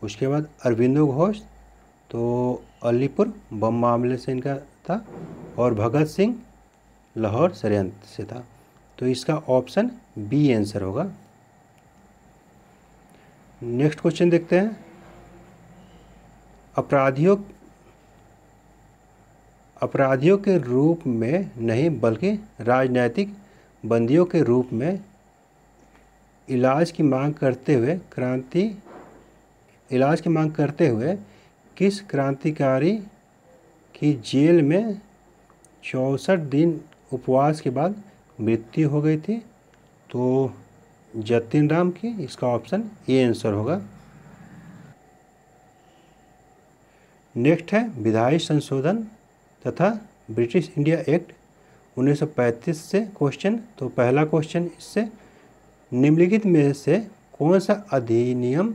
उसके बाद अरविंदो घोष तो अलीपुर बम मामले से इनका था और भगत सिंह लाहौर षडयंत्र से था तो इसका ऑप्शन बी आंसर होगा नेक्स्ट क्वेश्चन देखते हैं अपराधियों अपराधियों के रूप में नहीं बल्कि राजनैतिक बंदियों के रूप में इलाज की मांग करते हुए क्रांति इलाज की मांग करते हुए किस क्रांतिकारी की जेल में चौंसठ दिन उपवास के बाद मृत्यु हो गई थी तो जतिन राम की इसका ऑप्शन ए आंसर होगा नेक्स्ट है विधायी संशोधन तथा ब्रिटिश इंडिया एक्ट 1935 से क्वेश्चन तो पहला क्वेश्चन इससे निम्नलिखित में से कौन सा अधिनियम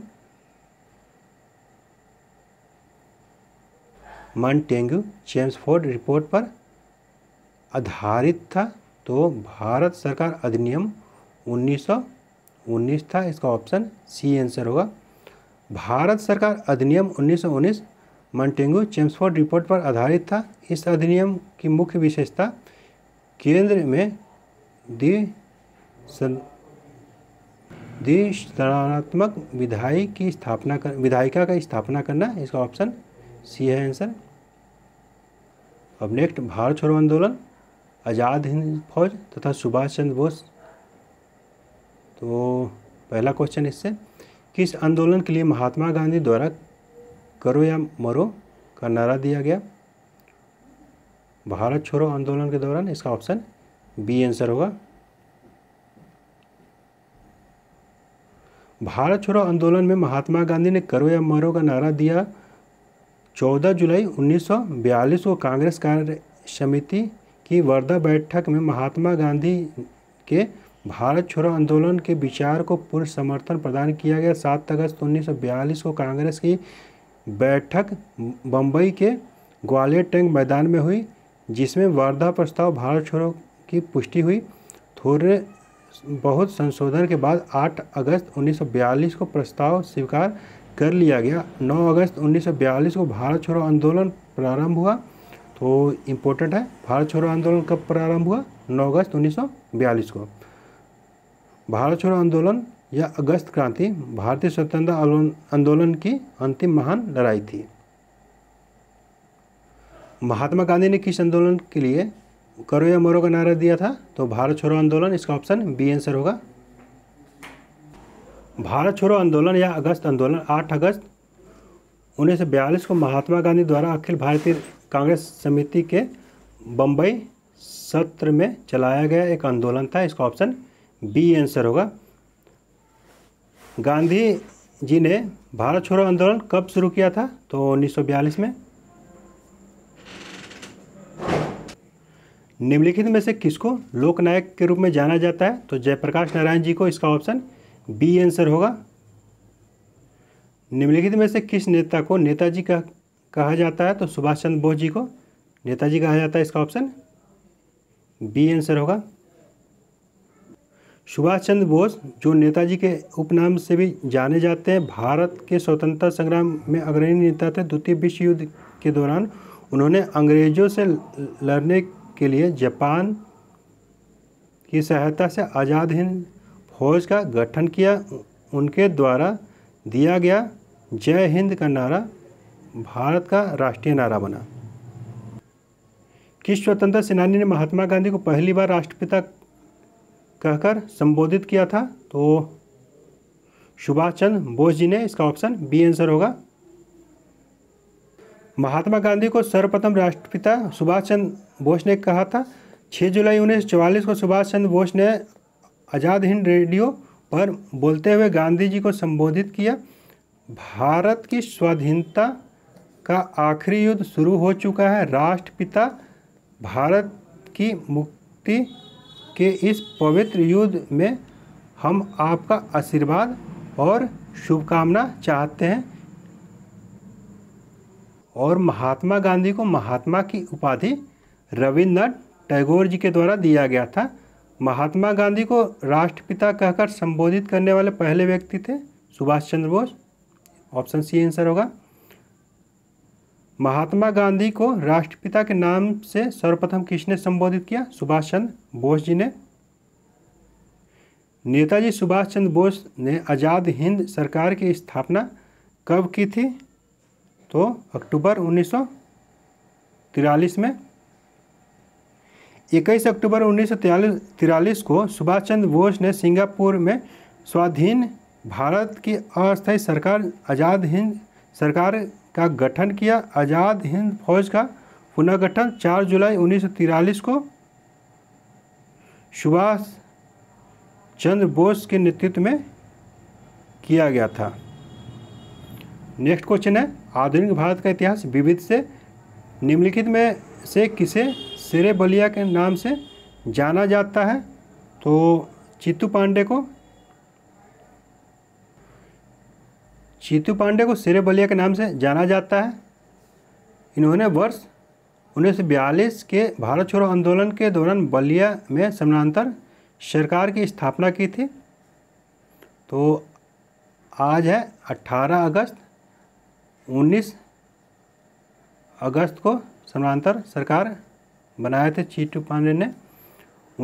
मॉन्टेग्यू चेम्सफोर्ड रिपोर्ट पर आधारित था तो भारत सरकार अधिनियम 1919 था इसका ऑप्शन सी आंसर होगा भारत सरकार अधिनियम 1919 मॉन्टेग्यू चेम्सफोर्ड रिपोर्ट पर आधारित था इस अधिनियम की मुख्य विशेषता केंद्र में दी देश धनात्मक विधायी की स्थापना कर विधायिका का स्थापना करना इसका ऑप्शन सी है आंसर अब नेक्स्ट भारत छोड़ो आंदोलन आज़ाद हिंद फौज तथा सुभाष चंद्र बोस तो पहला क्वेश्चन इससे किस आंदोलन के लिए महात्मा गांधी द्वारा करो या मरो का नारा दिया गया भारत छोड़ो आंदोलन के दौरान इसका ऑप्शन बी आंसर होगा भारत छोड़ो आंदोलन में महात्मा गांधी ने करो या मरो का नारा दिया 14 जुलाई 1942 को कांग्रेस कार्य समिति की वर्धा बैठक में महात्मा गांधी के भारत छोड़ो आंदोलन के विचार को पूर्ण समर्थन प्रदान किया गया सात अगस्त 1942 को कांग्रेस की बैठक बम्बई के ग्वालियर टैंक मैदान में हुई जिसमें वर्धा प्रस्ताव भारत छोड़ो की पुष्टि हुई थोड़े बहुत संशोधन के बाद 8 अगस्त 1942 को प्रस्ताव स्वीकार कर लिया गया 9 अगस्त 1942 को भारत छोड़ो आंदोलन प्रारंभ हुआ तो इम्पोर्टेंट है भारत छोड़ो आंदोलन कब प्रारंभ हुआ 9 अगस्त 1942 को भारत छोड़ो आंदोलन या अगस्त क्रांति भारतीय स्वतंत्रता आंदोलन की अंतिम महान लड़ाई थी महात्मा गांधी ने किस आंदोलन के लिए करो या मरो का नारा दिया था तो भारत छोड़ो आंदोलन इसका ऑप्शन बी आंसर होगा भारत छोड़ो आंदोलन या अगस्त आंदोलन 8 अगस्त उन्नीस को महात्मा गांधी द्वारा अखिल भारतीय कांग्रेस समिति के बम्बई सत्र में चलाया गया एक आंदोलन था इसका ऑप्शन बी आंसर होगा गांधी जी ने भारत छोड़ो आंदोलन कब शुरू किया था तो 1942 में निम्नलिखित में से किसको लोकनायक के रूप में जाना जाता है तो जयप्रकाश नारायण जी को इसका ऑप्शन बी आंसर होगा निम्नलिखित में से किस नेता को नेताजी का कहा जाता है तो सुभाष चंद्र बोस जी को नेताजी कहा जाता है इसका ऑप्शन बी आंसर होगा सुभाष चंद्र बोस जो नेताजी के उपनाम से भी जाने जाते हैं भारत के स्वतंत्रता संग्राम में अग्रणी नेता थे द्वितीय विश्व युद्ध के दौरान उन्होंने अंग्रेजों से लड़ने के लिए जापान की सहायता से आज़ाद हिंद फौज का गठन किया उनके द्वारा दिया गया जय हिंद का नारा भारत का राष्ट्रीय नारा बना किस स्वतंत्रता सेनानी ने महात्मा गांधी को पहली बार राष्ट्रपिता कहकर संबोधित किया था तो सुभाष चंद्र बोस जी ने इसका ऑप्शन बी आंसर होगा महात्मा गांधी को सर्वप्रथम राष्ट्रपिता सुभाष चंद्र बोस ने कहा था 6 जुलाई उन्नीस को सुभाष चंद्र बोस ने आज़ाद हिंद रेडियो पर बोलते हुए गांधी जी को संबोधित किया भारत की स्वाधीनता का आखिरी युद्ध शुरू हो चुका है राष्ट्रपिता भारत की मुक्ति के इस पवित्र युद्ध में हम आपका आशीर्वाद और शुभकामना चाहते हैं और महात्मा गांधी को महात्मा की उपाधि रविन्द्रनाथ टैगोर जी के द्वारा दिया गया था महात्मा गांधी को राष्ट्रपिता कहकर संबोधित करने वाले पहले व्यक्ति थे Subhash Chandra Bose option C answer होगा महात्मा गांधी को राष्ट्रपिता के नाम से सर्वप्रथम किसने संबोधित किया सुभाष चंद्र बोस जी ने नेताजी सुभाष चंद्र बोस ने आज़ाद हिंद सरकार की स्थापना कब की थी तो अक्टूबर उन्नीस में इक्कीस अक्टूबर उन्नीस को सुभाष चंद्र बोस ने सिंगापुर में स्वाधीन भारत की अस्थायी सरकार आज़ाद हिंद सरकार का गठन किया आज़ाद हिंद फौज का पुनर्गठन 4 जुलाई उन्नीस को सुभाष चंद्र बोस के नेतृत्व में किया गया था नेक्स्ट क्वेश्चन है आधुनिक भारत का इतिहास विविध से निम्नलिखित में से किसे सिरे बलिया के नाम से जाना जाता है तो चित्तू पांडे को चित्तू पांडे को सिरे बलिया के नाम से जाना जाता है इन्होंने वर्ष उन्नीस के भारत छोड़ो आंदोलन के दौरान बलिया में समानांतर सरकार की स्थापना की थी तो आज है 18 अगस्त 19 अगस्त को समानांतर सरकार बनाए थे चीटू पांडे ने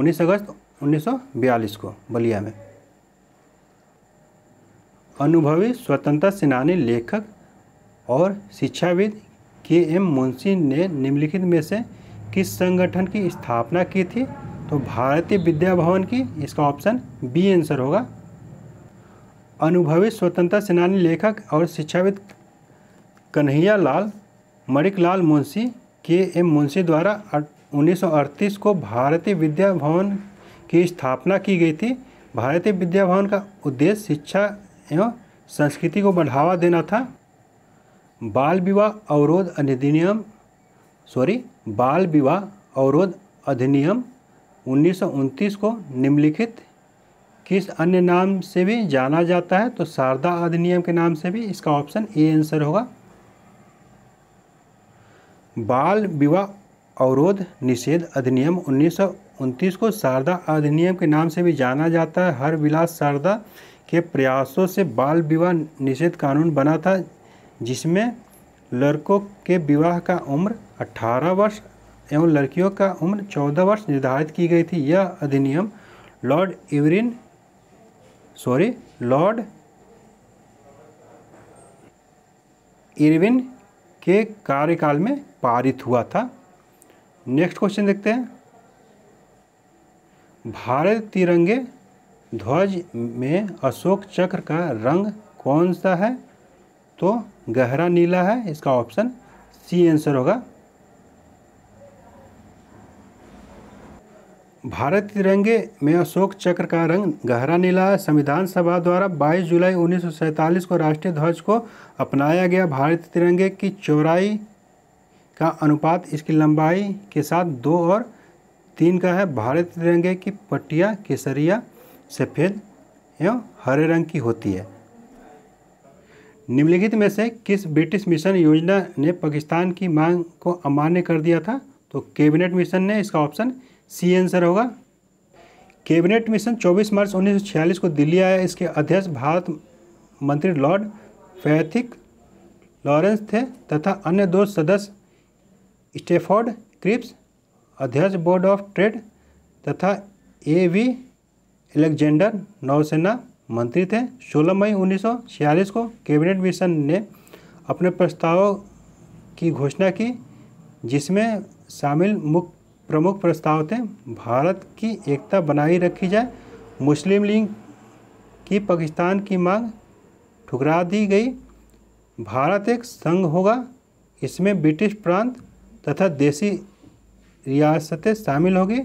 19 अगस्त 1942 को बलिया में अनुभवी स्वतंत्रता सेनानी लेखक और शिक्षाविद के एम मुंशी ने निम्नलिखित में से किस संगठन की स्थापना की थी तो भारतीय विद्या भवन की इसका ऑप्शन बी आंसर होगा अनुभवी स्वतंत्रता सेनानी लेखक और शिक्षाविद कन्हैया लाल मणिकलाल मुंशी के एम मुंशी द्वारा उन्नीस को भारतीय विद्या भवन की स्थापना की गई थी भारतीय विद्या भवन का उद्देश्य शिक्षा एवं संस्कृति को बढ़ावा देना था बाल विवाह अवरोध अधिनियम सॉरी बाल विवाह अवरोध अधिनियम उन्नीस को निम्नलिखित किस अन्य नाम से भी जाना जाता है तो शारदा अधिनियम के नाम से भी इसका ऑप्शन ए आंसर होगा बाल विवाह अवरोध निषेध अधिनियम उन्नीस को शारदा अधिनियम के नाम से भी जाना जाता है हर विलास शारदा के प्रयासों से बाल विवाह निषेध कानून बना था जिसमें लड़कों के विवाह का उम्र 18 वर्ष एवं लड़कियों का उम्र 14 वर्ष निर्धारित की गई थी यह अधिनियम Lord Irwin sorry Lord Irwin के कार्यकाल में पारित हुआ था नेक्स्ट क्वेश्चन देखते हैं भारत तिरंगे ध्वज में अशोक चक्र का रंग कौन सा है तो गहरा नीला है इसका ऑप्शन सी आंसर होगा भारत तिरंगे में अशोक चक्र का रंग गहरा नीला है संविधान सभा द्वारा 22 जुलाई उन्नीस को राष्ट्रीय ध्वज को अपनाया गया भारत तिरंगे की चौड़ाई का अनुपात इसकी लंबाई के साथ दो और तीन का है भारत तिरंगे की पट्टियाँ केसरिया सफ़ेद एवं हरे रंग की होती है निम्नलिखित में से किस ब्रिटिश मिशन योजना ने पाकिस्तान की मांग को अमान्य कर दिया था तो कैबिनेट मिशन ने इसका ऑप्शन सी आंसर होगा कैबिनेट मिशन 24 मार्च 1946 को दिल्ली आया इसके अध्यक्ष भारत मंत्री लॉर्ड फैथिक लॉरेंस थे तथा अन्य दो सदस्य स्टेफोर्ड क्रिप्स अध्यक्ष बोर्ड ऑफ ट्रेड तथा ए वी एलेक्जेंडर नौसेना मंत्री थे 16 मई 1946 को कैबिनेट मिशन ने अपने प्रस्तावों की घोषणा की जिसमें शामिल मुख्य प्रमुख प्रस्ताव थे भारत की एकता बनाई रखी जाए मुस्लिम लीग की पाकिस्तान की मांग ठुकरा दी गई भारत एक संघ होगा इसमें ब्रिटिश प्रांत तथा देसी रियासतें शामिल होगी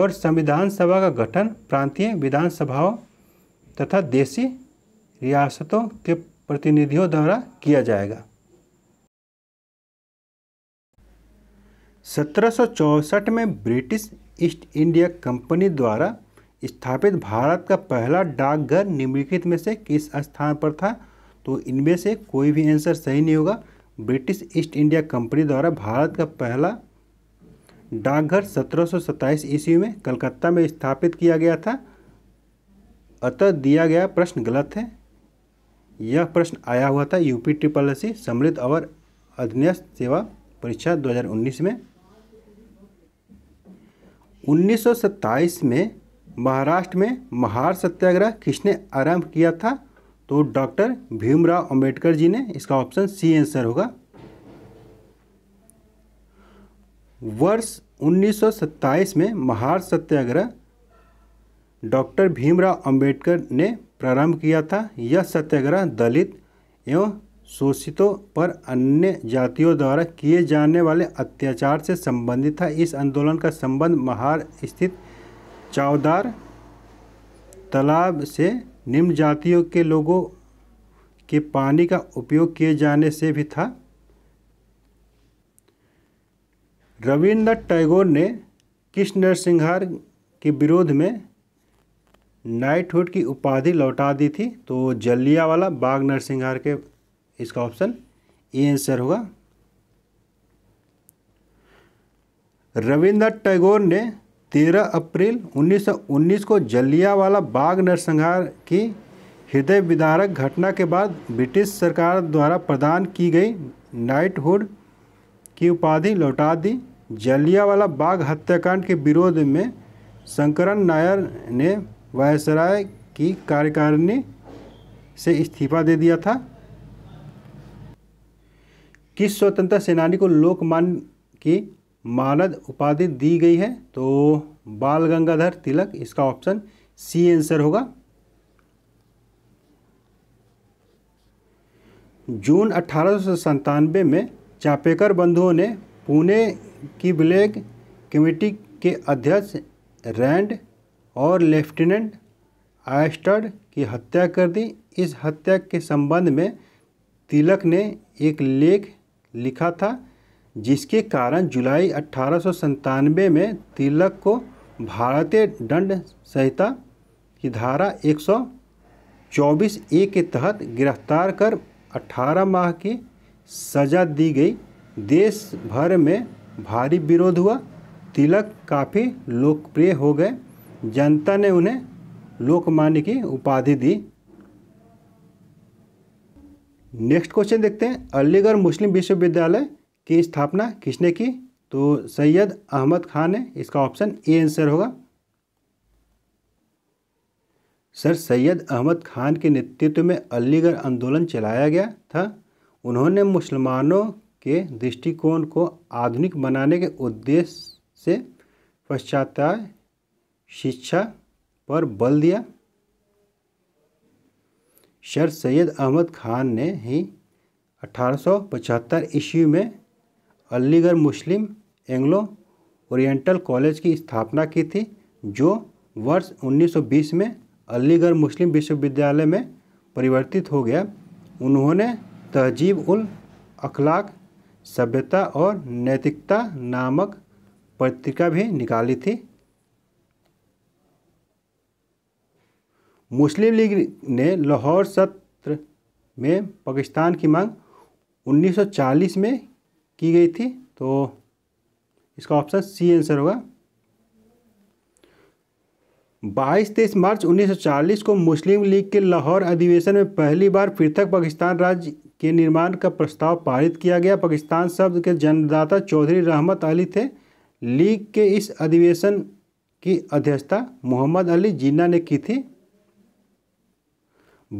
और संविधान सभा का गठन प्रांतीय विधानसभाओं तथा देसी रियासतों के प्रतिनिधियों द्वारा किया जाएगा सत्रह में ब्रिटिश ईस्ट इंडिया कंपनी द्वारा स्थापित भारत का पहला डाकघर निम्नलिखित में से किस स्थान पर था तो इनमें से कोई भी आंसर सही नहीं होगा ब्रिटिश ईस्ट इंडिया कंपनी द्वारा भारत का पहला डाकघर सत्रह ईस्वी में कलकत्ता में स्थापित किया गया था अतः दिया गया प्रश्न गलत है यह प्रश्न आया हुआ था यूपी ट्रिपल एस सम्मिलित और अधीनस्थ सेवा परीक्षा 2019 में 1927 में महाराष्ट्र में महार सत्याग्रह किसने आरंभ किया था तो डॉक्टर भीमराव अंबेडकर जी ने इसका ऑप्शन सी आंसर होगा वर्ष 1927 में महार सत्याग्रह डॉक्टर भीमराव अंबेडकर ने प्रारंभ किया था यह सत्याग्रह दलित एवं शोषितों पर अन्य जातियों द्वारा किए जाने वाले अत्याचार से संबंधित था इस आंदोलन का संबंध महार स्थित चावदार तालाब से निम्न जातियों के लोगों के पानी का उपयोग किए जाने से भी था रविन्द्र टैगोर ने कृष्ण नरसिंहार के विरोध में नाइटहुड की उपाधि लौटा दी थी तो जलियावाला बाग नरसिंहार के इसका ऑप्शन ए आंसर होगा रविन्द्रनाथ टैगोर ने 13 अप्रैल 1919 को जलियावाला बाग नरसंहार की हृदय विदारक घटना के बाद ब्रिटिश सरकार द्वारा प्रदान की गई नाइटहुड की उपाधि लौटा दी जलियावाला बाग हत्याकांड के विरोध में शंकरन नायर ने वायसराय की कार्यकारिणी से इस्तीफा दे दिया था किस स्वतंत्रता सेनानी को लोकमान्य की मानद उपाधि दी गई है तो बाल गंगाधर तिलक इसका ऑप्शन सी आंसर होगा जून अठारह में चापेकर बंधुओं ने पुणे की ब्लैक कमेटी के अध्यक्ष रैंड और लेफ्टिनेंट आस्टर्ड की हत्या कर दी इस हत्या के संबंध में तिलक ने एक लेख लिखा था जिसके कारण जुलाई अट्ठारह में तिलक को भारतीय दंड संहिता की धारा 124 ए के तहत गिरफ्तार कर 18 माह की सजा दी गई देश भर में भारी विरोध हुआ तिलक काफ़ी लोकप्रिय हो गए जनता ने उन्हें लोकमान्य की उपाधि दी नेक्स्ट क्वेश्चन देखते हैं अलीगढ़ मुस्लिम विश्वविद्यालय की स्थापना किसने की तो सैयद अहमद खान है इसका ऑप्शन ए आंसर होगा सर सैयद अहमद खान के नेतृत्व में अलीगढ़ आंदोलन चलाया गया था उन्होंने मुसलमानों के दृष्टिकोण को आधुनिक बनाने के उद्देश्य से पश्चात शिक्षा पर बल दिया शर सैद अहमद खान ने ही 1875 ईस्वी में Aligarh Muslim Anglo Oriental college की स्थापना की थी जो वर्ष 1920 में अलीगढ़ मुस्लिम विश्वविद्यालय में परिवर्तित हो गया उन्होंने तहजीब उल अखलाक सभ्यता और नैतिकता नामक पत्रिका भी निकाली थी मुस्लिम लीग ने लाहौर सत्र में पाकिस्तान की मांग 1940 में की गई थी तो इसका ऑप्शन सी आंसर होगा 22 तेईस मार्च 1940 को मुस्लिम लीग के लाहौर अधिवेशन में पहली बार पृथक पाकिस्तान राज्य के निर्माण का प्रस्ताव पारित किया गया पाकिस्तान शब्द के जन्मदाता चौधरी रहमत अली थे लीग के इस अधिवेशन की अध्यक्षता मोहम्मद अली जिन्ना ने की थी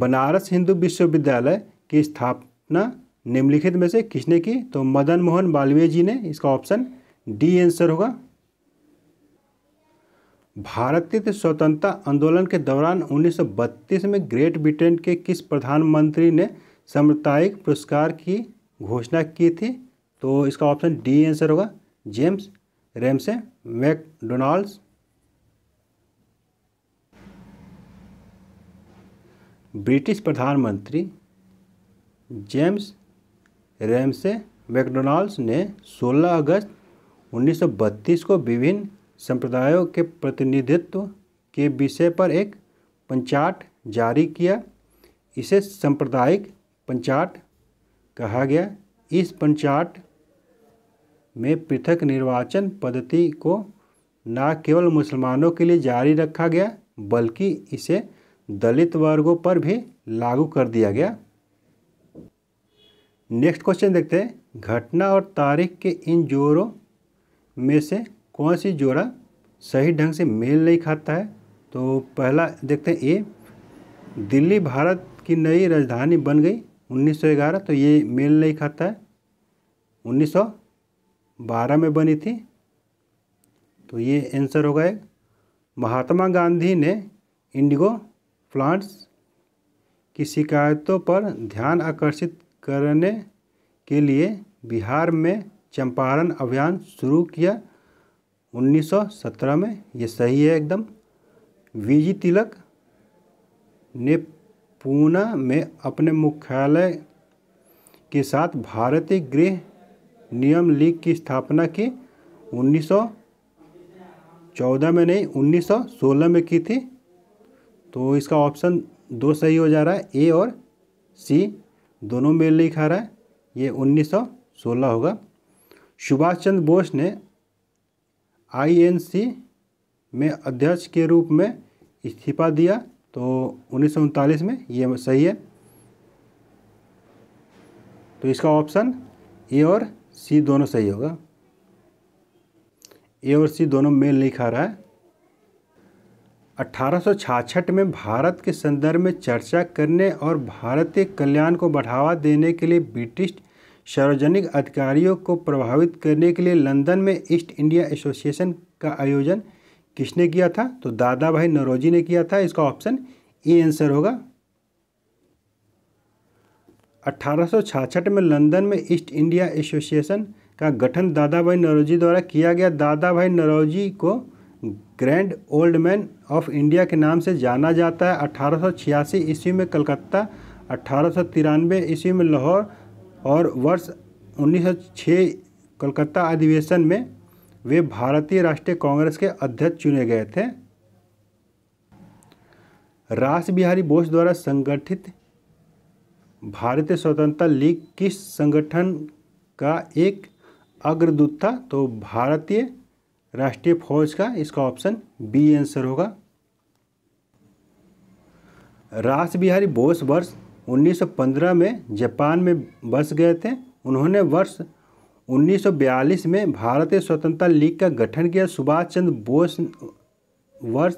बनारस हिंदू विश्वविद्यालय की स्थापना निम्नलिखित में से किसने की तो मदन मोहन मालवीय जी ने इसका ऑप्शन डी आंसर होगा भारतीय स्वतंत्रता आंदोलन के दौरान 1932 में ग्रेट ब्रिटेन के किस प्रधानमंत्री ने सामुदायिक पुरस्कार की घोषणा की थी तो इसका ऑप्शन डी आंसर होगा जेम्स रेमसे मैकडोनाल्ड्स ब्रिटिश प्रधानमंत्री जेम्स रेमसे मैकडोनाल्ड्स ने 16 अगस्त 1932 को विभिन्न संप्रदायों के प्रतिनिधित्व के विषय पर एक पंचाट जारी किया इसे सांप्रदायिक पंचाट कहा गया इस पंचाट में पृथक निर्वाचन पद्धति को न केवल मुसलमानों के लिए जारी रखा गया बल्कि इसे दलित वर्गों पर भी लागू कर दिया गया नेक्स्ट क्वेश्चन देखते हैं घटना और तारीख के इन जोड़ों में से कौन सी जोड़ा सही ढंग से मेल नहीं खाता है तो पहला देखते हैं ए दिल्ली भारत की नई राजधानी बन गई 1911 तो ये मेल नहीं खाता है 1912 में बनी थी तो ये आंसर होगा एक महात्मा गांधी ने इंडिगो प्लांट्स की शिकायतों पर ध्यान आकर्षित करने के लिए बिहार में चंपारण अभियान शुरू किया 1917 में ये सही है एकदम वीजी तिलक ने पूना में अपने मुख्यालय के साथ भारतीय गृह नियम लीग की स्थापना की 1914 में नहीं 1916 में की थी तो इसका ऑप्शन दो सही हो जा रहा है ए और सी दोनों मेल नहीं खा रहा है ये 1916 होगा सुभाष चंद्र बोस ने आईएनसी में अध्यक्ष के रूप में इस्तीफा दिया तो उन्नीस में ये सही है तो इसका ऑप्शन ए और सी दोनों सही होगा ए और सी दोनों मेल नहीं खा रहा है 1866 में भारत के संदर्भ में चर्चा करने और भारतीय कल्याण को बढ़ावा देने के लिए ब्रिटिश सार्वजनिक अधिकारियों को प्रभावित करने के लिए लंदन में ईस्ट इंडिया एसोसिएशन का आयोजन किसने किया था तो दादा भाई नरोजी ने किया था इसका ऑप्शन ई आंसर होगा 1866 में लंदन में ईस्ट इंडिया एसोसिएशन का गठन दादा भाई नरोजी द्वारा किया गया दादा भाई नरोजी को grand old man of India के नाम से जाना जाता है अठारह ईस्वी में कलकत्ता अठारह ईस्वी में लाहौर और वर्ष 1906 कलकत्ता अधिवेशन में वे भारतीय राष्ट्रीय कांग्रेस के अध्यक्ष चुने गए थे रास बिहारी बोस द्वारा संगठित भारतीय स्वतंत्रता लीग किस संगठन का एक अग्रदूत था तो भारतीय राष्ट्रीय फौज का इसका ऑप्शन बी आंसर होगा रास बिहारी बोस वर्ष 1915 में जापान में बस गए थे उन्होंने वर्ष 1942 में भारतीय स्वतंत्रता लीग का गठन किया सुभाष चंद्र बोस वर्ष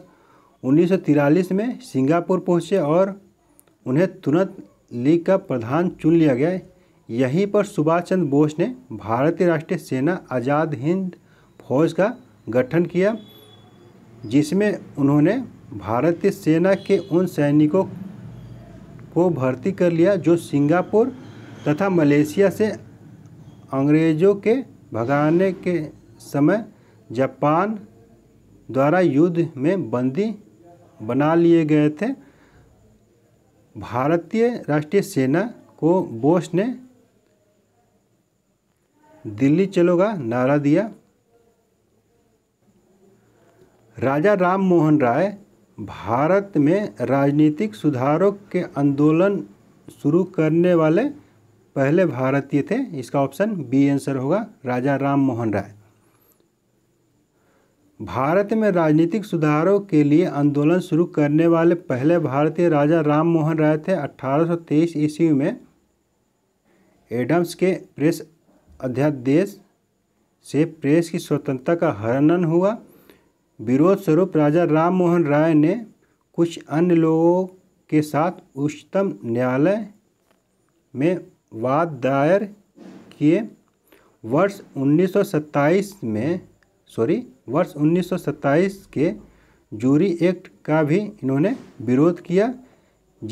1943 में सिंगापुर पहुंचे और उन्हें तुरंत लीग का प्रधान चुन लिया गया यहीं पर सुभाष चंद्र बोस ने भारतीय राष्ट्रीय सेना आज़ाद हिंद फौज का गठन किया जिसमें उन्होंने भारतीय सेना के उन सैनिकों को भर्ती कर लिया जो सिंगापुर तथा मलेशिया से अंग्रेज़ों के भगाने के समय जापान द्वारा युद्ध में बंदी बना लिए गए थे भारतीय राष्ट्रीय सेना को बोस ने दिल्ली चलोगा नारा दिया राजा राम मोहन राय भारत में राजनीतिक सुधारों के आंदोलन शुरू करने वाले पहले भारतीय थे इसका ऑप्शन बी आंसर होगा राजा राम मोहन राय भारत में राजनीतिक सुधारों के लिए आंदोलन शुरू करने वाले पहले भारतीय राजा राम मोहन राय थे 1823 ईस्वी में एडम्स के प्रेस अध्यादेश से प्रेस की स्वतंत्रता का हरणन हुआ विरोध स्वरूप राजा राम मोहन राय ने कुछ अन्य लोगों के साथ उच्चतम न्यायालय में वाद दायर किए वर्ष 1927 में सॉरी वर्ष 1927 के जूरी एक्ट का भी इन्होंने विरोध किया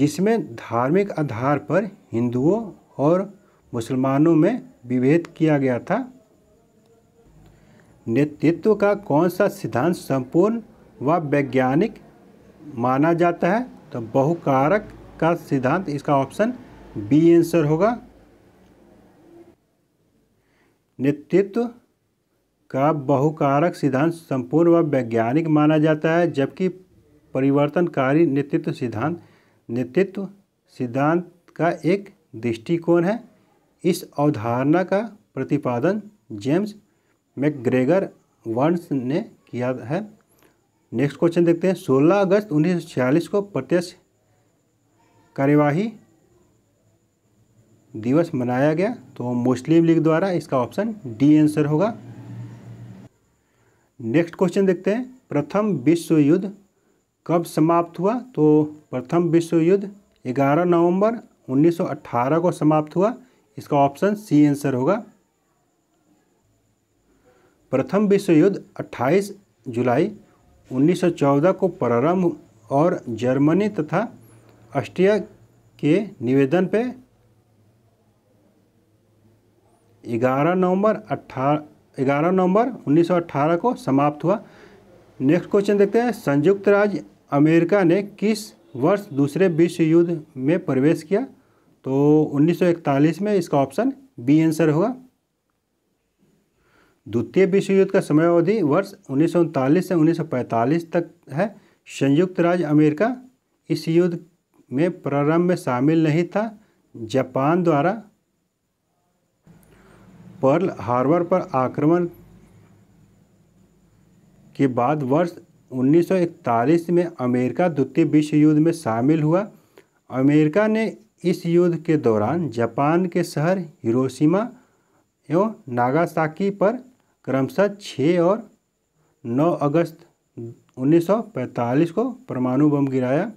जिसमें धार्मिक आधार पर हिंदुओं और मुसलमानों में विभेद किया गया था नेतृत्व का कौन सा सिद्धांत संपूर्ण व वैज्ञानिक माना जाता है तो बहुकारक का सिद्धांत इसका ऑप्शन बी आंसर होगा नेतृत्व का बहुकारक सिद्धांत संपूर्ण व वैज्ञानिक माना जाता है जबकि परिवर्तनकारी नेतृत्व सिद्धांत नेतृत्व सिद्धांत का एक दृष्टिकोण है इस अवधारणा का प्रतिपादन जेम्स मैकग्रेगर वर्न्स ने किया है नेक्स्ट क्वेश्चन देखते हैं 16 अगस्त 1946 को प्रत्यक्ष कार्यवाही दिवस मनाया गया तो मुस्लिम लीग द्वारा इसका ऑप्शन डी आंसर होगा नेक्स्ट क्वेश्चन देखते हैं प्रथम विश्व युद्ध कब समाप्त हुआ तो प्रथम विश्व युद्ध 11 नवंबर 1918 को समाप्त हुआ इसका ऑप्शन सी आंसर होगा प्रथम विश्व युद्ध 28 जुलाई 1914 को प्रारंभ और जर्मनी तथा ऑस्ट्रिया के निवेदन पे 11 नवंबर अट्ठारह ग्यारह नवंबर 1918 को समाप्त हुआ नेक्स्ट क्वेश्चन देखते हैं संयुक्त राज्य अमेरिका ने किस वर्ष दूसरे विश्व युद्ध में प्रवेश किया तो 1941 में इसका ऑप्शन बी आंसर हुआ द्वितीय विश्व युद्ध का समयावधि वर्ष उन्नीस से उन्नीस तक है संयुक्त राज्य अमेरिका इस युद्ध में प्रारंभ में शामिल नहीं था जापान द्वारा पर्ल हार्बर पर आक्रमण के बाद वर्ष 1941 में अमेरिका द्वितीय विश्व युद्ध में शामिल हुआ अमेरिका ने इस युद्ध के दौरान जापान के शहर हिरोशिमा एवं नागासाकी पर क्रमशः 6 और 9 अगस्त 1945 को परमाणु बम गिराया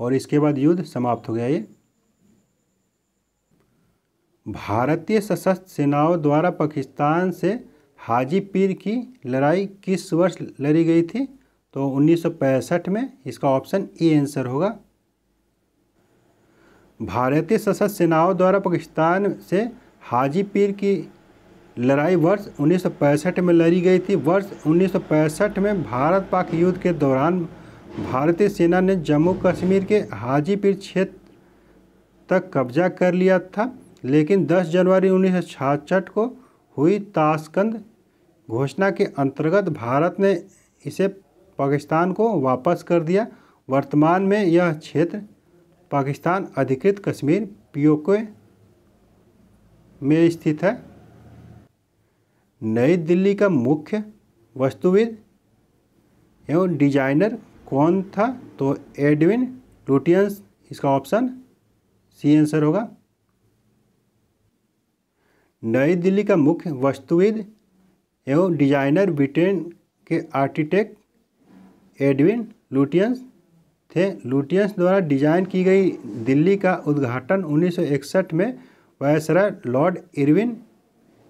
और इसके बाद युद्ध समाप्त हो गया ये भारतीय सशस्त्र सेनाओं द्वारा पाकिस्तान से हाजी पीर की लड़ाई किस वर्ष लड़ी गई थी तो 1965 में इसका ऑप्शन ए आंसर होगा भारतीय सशस्त्र सेनाओं द्वारा पाकिस्तान से हाजी पीर की लड़ाई वर्ष उन्नीस में लड़ी गई थी वर्ष उन्नीस में भारत पाक युद्ध के दौरान भारतीय सेना ने जम्मू कश्मीर के हाजीपीर क्षेत्र तक कब्जा कर लिया था लेकिन 10 जनवरी उन्नीस को हुई ताशकंद घोषणा के अंतर्गत भारत ने इसे पाकिस्तान को वापस कर दिया वर्तमान में यह क्षेत्र पाकिस्तान अधिकृत कश्मीर पीओके में स्थित है नई दिल्ली का मुख्य वस्तुविद एवं डिजाइनर कौन था तो एडविन लुटियंस इसका ऑप्शन सी आंसर होगा नई दिल्ली का मुख्य वस्तुविद एवं डिजाइनर ब्रिटेन के आर्किटेक्ट एडविन लुटियंस थे लुटियंस द्वारा डिजाइन की गई दिल्ली का उद्घाटन 1961 में वायसराय लॉर्ड इरविन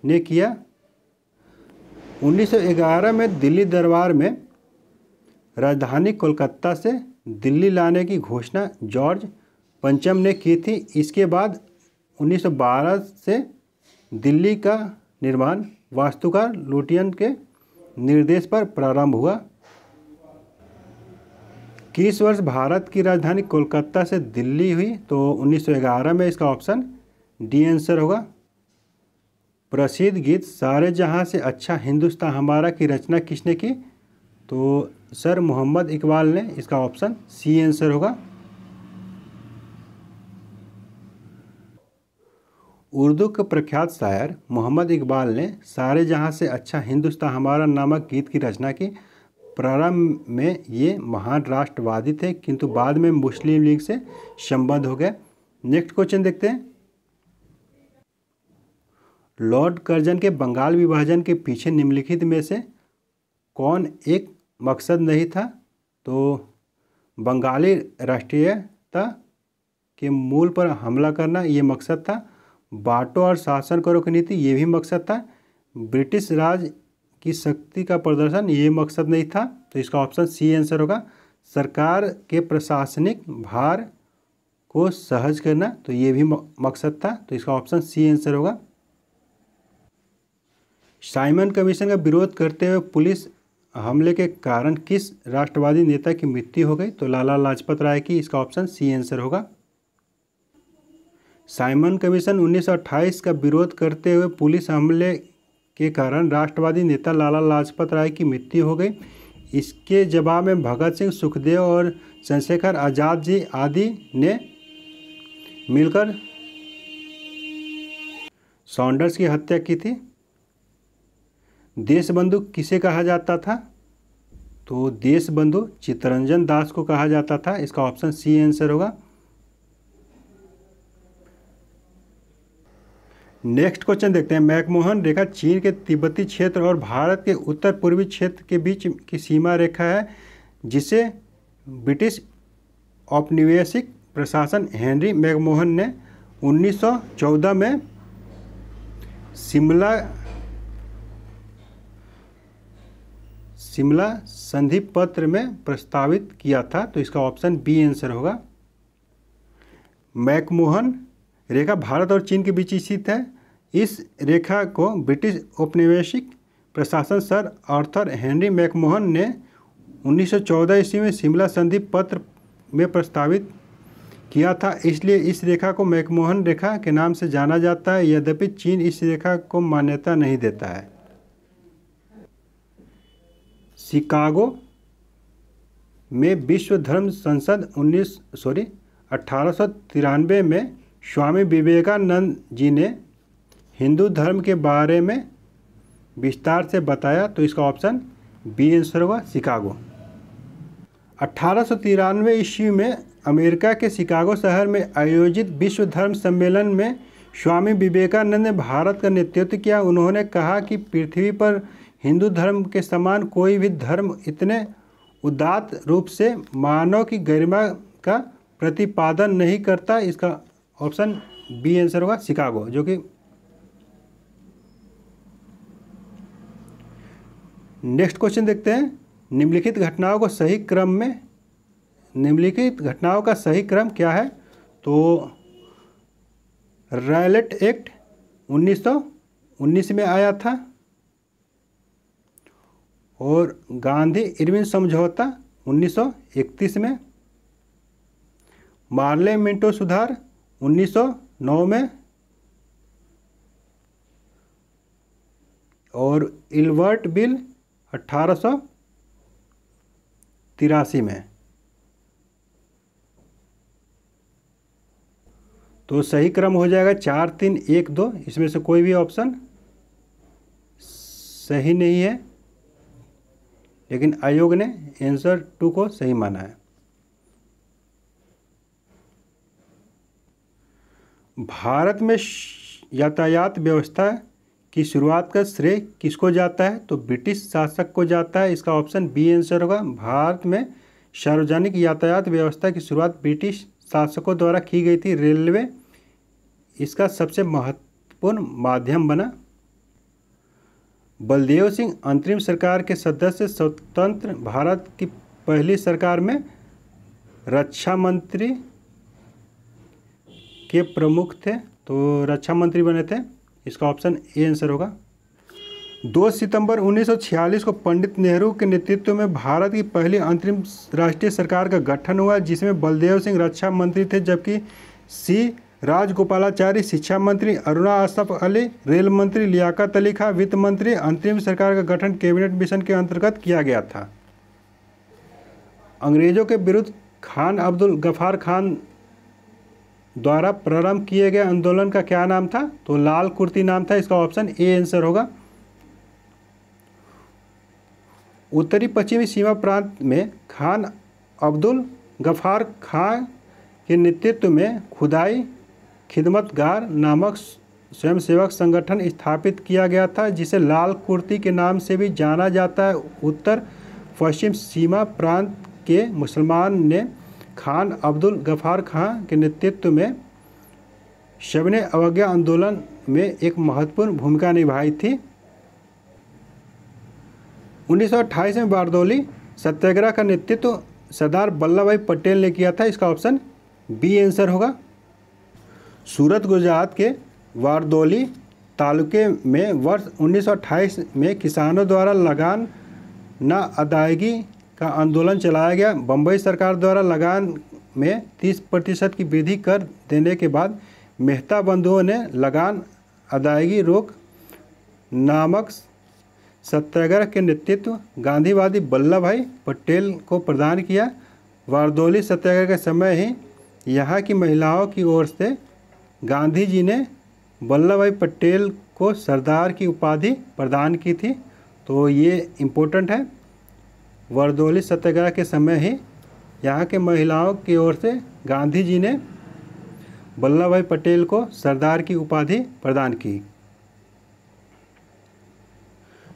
ने किया 1911 में दिल्ली दरबार में राजधानी कोलकाता से दिल्ली लाने की घोषणा जॉर्ज पंचम ने की थी इसके बाद 1912 से दिल्ली का निर्माण वास्तुकार लुटियन के निर्देश पर प्रारंभ हुआ किस वर्ष भारत की राजधानी कोलकाता से दिल्ली हुई तो 1911 में इसका ऑप्शन डी आंसर होगा प्रसिद्ध गीत सारे जहाँ से अच्छा हिंदुस्तान हमारा की रचना किसने की तो सर मोहम्मद इकबाल ने इसका ऑप्शन सी आंसर होगा उर्दू के प्रख्यात शायर मोहम्मद इकबाल ने सारे जहाँ से अच्छा हिंदुस्तान हमारा नामक गीत की रचना की प्रारंभ में ये महान राष्ट्रवादी थे किंतु बाद में मुस्लिम लीग से संबद्ध हो गए नेक्स्ट क्वेश्चन देखते हैं लॉर्ड कर्जन के बंगाल विभाजन के पीछे निम्नलिखित में से कौन एक मकसद नहीं था तो बंगाली राष्ट्रीयता के मूल पर हमला करना ये मकसद था बाटो और शासन करो की नीति ये भी मकसद था ब्रिटिश राज की शक्ति का प्रदर्शन ये मकसद नहीं था तो इसका ऑप्शन सी आंसर होगा सरकार के प्रशासनिक भार को सहज करना तो ये भी मकसद था तो इसका ऑप्शन सी आंसर होगा साइमन कमीशन का विरोध करते हुए पुलिस हमले के कारण किस राष्ट्रवादी नेता की मृत्यु हो गई तो लाला लाजपत राय की इसका ऑप्शन सी आंसर होगा साइमन कमीशन 1928 का विरोध करते हुए पुलिस हमले के कारण राष्ट्रवादी नेता लाला लाजपत राय की मृत्यु हो गई इसके जवाब में भगत सिंह सुखदेव और चंद्रशेखर आज़ाद जी आदि ने मिलकर सॉन्डर्स की हत्या की थी देशबंधु किसे कहा जाता था तो देशबंधु चितरंजन दास को कहा जाता था इसका ऑप्शन सी आंसर होगा नेक्स्ट क्वेश्चन देखते हैं मैकमोहन रेखा चीन के तिब्बती क्षेत्र और भारत के उत्तर पूर्वी क्षेत्र के बीच की सीमा रेखा है जिसे ब्रिटिश औपनिवेशिक प्रशासन हेनरी मैकमोहन ने 1914 में शिमला शिमला संधि पत्र में प्रस्तावित किया था तो इसका ऑप्शन बी आंसर होगा मैकमोहन रेखा भारत और चीन के बीच स्थित है इस रेखा को ब्रिटिश औपनिवेशिक प्रशासन सर आर्थर हेनरी मैकमोहन ने 1914 ईस्वी में शिमला संधि पत्र में प्रस्तावित किया था इसलिए इस रेखा को मैकमोहन रेखा के नाम से जाना जाता है यद्यपि चीन इस रेखा को मान्यता नहीं देता है शिकागो में विश्व धर्म संसद उन्नीस सॉरी अठारह में स्वामी विवेकानंद जी ने हिंदू धर्म के बारे में विस्तार से बताया तो इसका ऑप्शन बी आंसर होगा शिकागो अठारह ईस्वी में अमेरिका के शिकागो शहर में आयोजित विश्व धर्म सम्मेलन में स्वामी विवेकानंद ने भारत का नेतृत्व किया उन्होंने कहा कि पृथ्वी पर हिंदू धर्म के समान कोई भी धर्म इतने उदात रूप से मानव की गरिमा का प्रतिपादन नहीं करता इसका ऑप्शन बी आंसर होगा शिकागो जो कि नेक्स्ट क्वेश्चन देखते हैं निम्नलिखित घटनाओं को सही क्रम में निम्नलिखित घटनाओं का सही क्रम क्या है तो रायलेट एक्ट 1919 में आया था और गांधी इरविन समझौता 1931 में मार्ले मिंटो सुधार 1909 में और इल्वर्ट बिल अट्ठारह में तो सही क्रम हो जाएगा चार तीन एक दो इसमें से कोई भी ऑप्शन सही नहीं है लेकिन आयोग ने आंसर टू को सही माना है भारत में यातायात व्यवस्था की शुरुआत का श्रेय किसको जाता है तो ब्रिटिश शासक को जाता है इसका ऑप्शन बी आंसर होगा भारत में सार्वजनिक यातायात व्यवस्था की शुरुआत ब्रिटिश शासकों द्वारा की गई थी रेलवे इसका सबसे महत्वपूर्ण माध्यम बना बलदेव सिंह अंतरिम सरकार के सदस्य स्वतंत्र भारत की पहली सरकार में रक्षा मंत्री के प्रमुख थे तो रक्षा मंत्री बने थे इसका ऑप्शन ए आंसर होगा 2 सितंबर 1946 को पंडित नेहरू के नेतृत्व में भारत की पहली अंतरिम राष्ट्रीय सरकार का गठन हुआ जिसमें बलदेव सिंह रक्षा मंत्री थे जबकि सी राजगोपालाचारी शिक्षा मंत्री अरुणा आसफ अली रेल मंत्री लियाकत अली खां वित्त मंत्री अंतरिम सरकार का गठन कैबिनेट मिशन के अंतर्गत किया गया था अंग्रेज़ों के विरुद्ध खान अब्दुल गफार खान द्वारा प्रारंभ किए गए आंदोलन का क्या नाम था तो लाल कुर्ती नाम था इसका ऑप्शन ए आंसर होगा उत्तरी पश्चिमी सीमा प्रांत में खान अब्दुल गफार खान के नेतृत्व में खुदाई खिदमतगार नामक स्वयंसेवक संगठन स्थापित किया गया था जिसे लाल कुर्ती के नाम से भी जाना जाता है उत्तर पश्चिम सीमा प्रांत के मुसलमान ने खान अब्दुल गफार खान के नेतृत्व में शबन अवज्ञा आंदोलन में एक महत्वपूर्ण भूमिका निभाई थी 1928 में बारदौली सत्याग्रह का नेतृत्व सरदार वल्लभ भाई पटेल ने किया था इसका ऑप्शन बी आंसर होगा सूरत गुजरात के वारदोली तालुके में वर्ष 1928 में किसानों द्वारा लगान न अदायगी का आंदोलन चलाया गया बम्बई सरकार द्वारा लगान में 30 प्रतिशत की वृद्धि कर देने के बाद मेहता बंधुओं ने लगान अदायगी रोक नामक सत्याग्रह के नेतृत्व गांधीवादी वल्लभ भाई पटेल को प्रदान किया वारदोली सत्याग्रह के समय ही यहाँ की महिलाओं की ओर से गांधी जी ने वल्लभ भाई पटेल को सरदार की उपाधि प्रदान की थी तो ये इम्पोर्टेंट है वर्दोली सत्याग्रह के समय ही यहाँ के महिलाओं की ओर से गांधी जी ने वल्लभ भाई पटेल को सरदार की उपाधि प्रदान की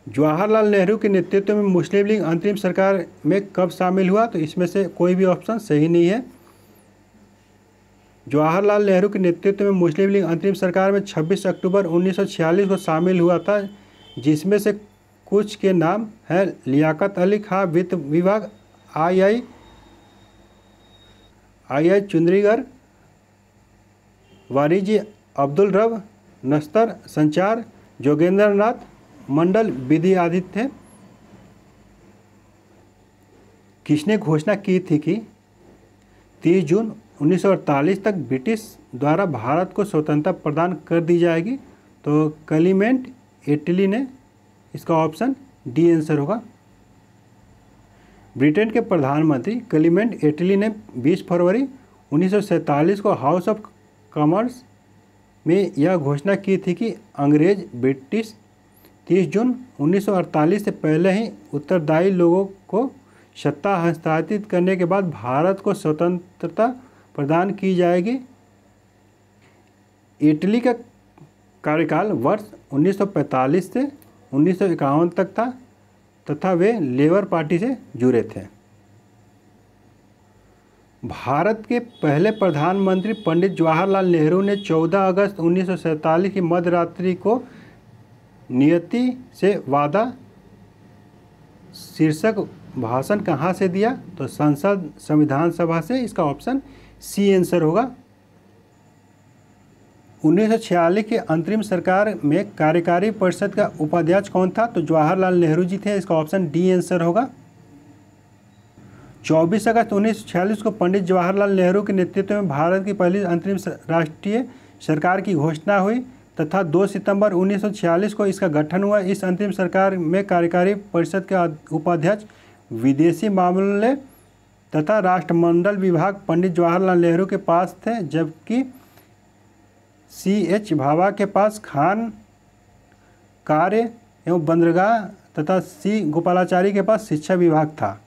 जवाहरलाल नेहरू के नेतृत्व में मुस्लिम लीग अंतरिम सरकार में कब शामिल हुआ तो इसमें से कोई भी ऑप्शन सही नहीं है जवाहरलाल नेहरू के नेतृत्व में मुस्लिम लीग अंतरिम सरकार में 26 अक्टूबर 1946 को शामिल हुआ था जिसमें से कुछ के नाम हैं लियाकत अली खां वित्त विभाग आई आई आई आई चुंद्रीगढ़ वाणिज्य अब्दुल रब नस्तर संचार जोगेंद्र नाथ मंडल विधि आदित्य किसने घोषणा की थी कि 30 जून 1948 तक ब्रिटिश द्वारा भारत को स्वतंत्रता प्रदान कर दी जाएगी तो कलीमेंट इटली ने इसका ऑप्शन डी आंसर होगा ब्रिटेन के प्रधानमंत्री कलीमेंट इटली ने 20 फरवरी 1947 को हाउस ऑफ कॉमर्स में यह घोषणा की थी कि अंग्रेज ब्रिटिश 30 जून 1948 से पहले ही उत्तरदायी लोगों को सत्ता हस्तांतरित करने के बाद भारत को स्वतंत्रता प्रदान की जाएगी इटली का कार्यकाल वर्ष 1945 से उन्नीस तक था तथा वे लेबर पार्टी से जुड़े थे भारत के पहले प्रधानमंत्री पंडित जवाहरलाल नेहरू ने 14 अगस्त 1947 की मध्यरात्रि को नियति से वादा शीर्षक भाषण कहाँ से दिया तो संसद संविधान सभा से इसका ऑप्शन सी आंसर होगा उन्नीस के अंतरिम सरकार में कार्यकारी परिषद का उपाध्यक्ष कौन था तो जवाहरलाल नेहरू जी थे इसका ऑप्शन डी आंसर होगा 24 अगस्त उन्नीस को पंडित जवाहरलाल नेहरू के नेतृत्व में भारत की पहली अंतरिम राष्ट्रीय सरकार की घोषणा हुई तथा 2 सितंबर 1946 को इसका गठन हुआ इस अंतरिम सरकार में कार्यकारी परिषद के उपाध्यक्ष विदेशी मामले तथा राष्ट्रमंडल विभाग पंडित जवाहरलाल नेहरू के पास थे जबकि सी एच भाभा के पास खान कार्य एवं बंदरगाह तथा सी गोपालाचारी के पास शिक्षा विभाग था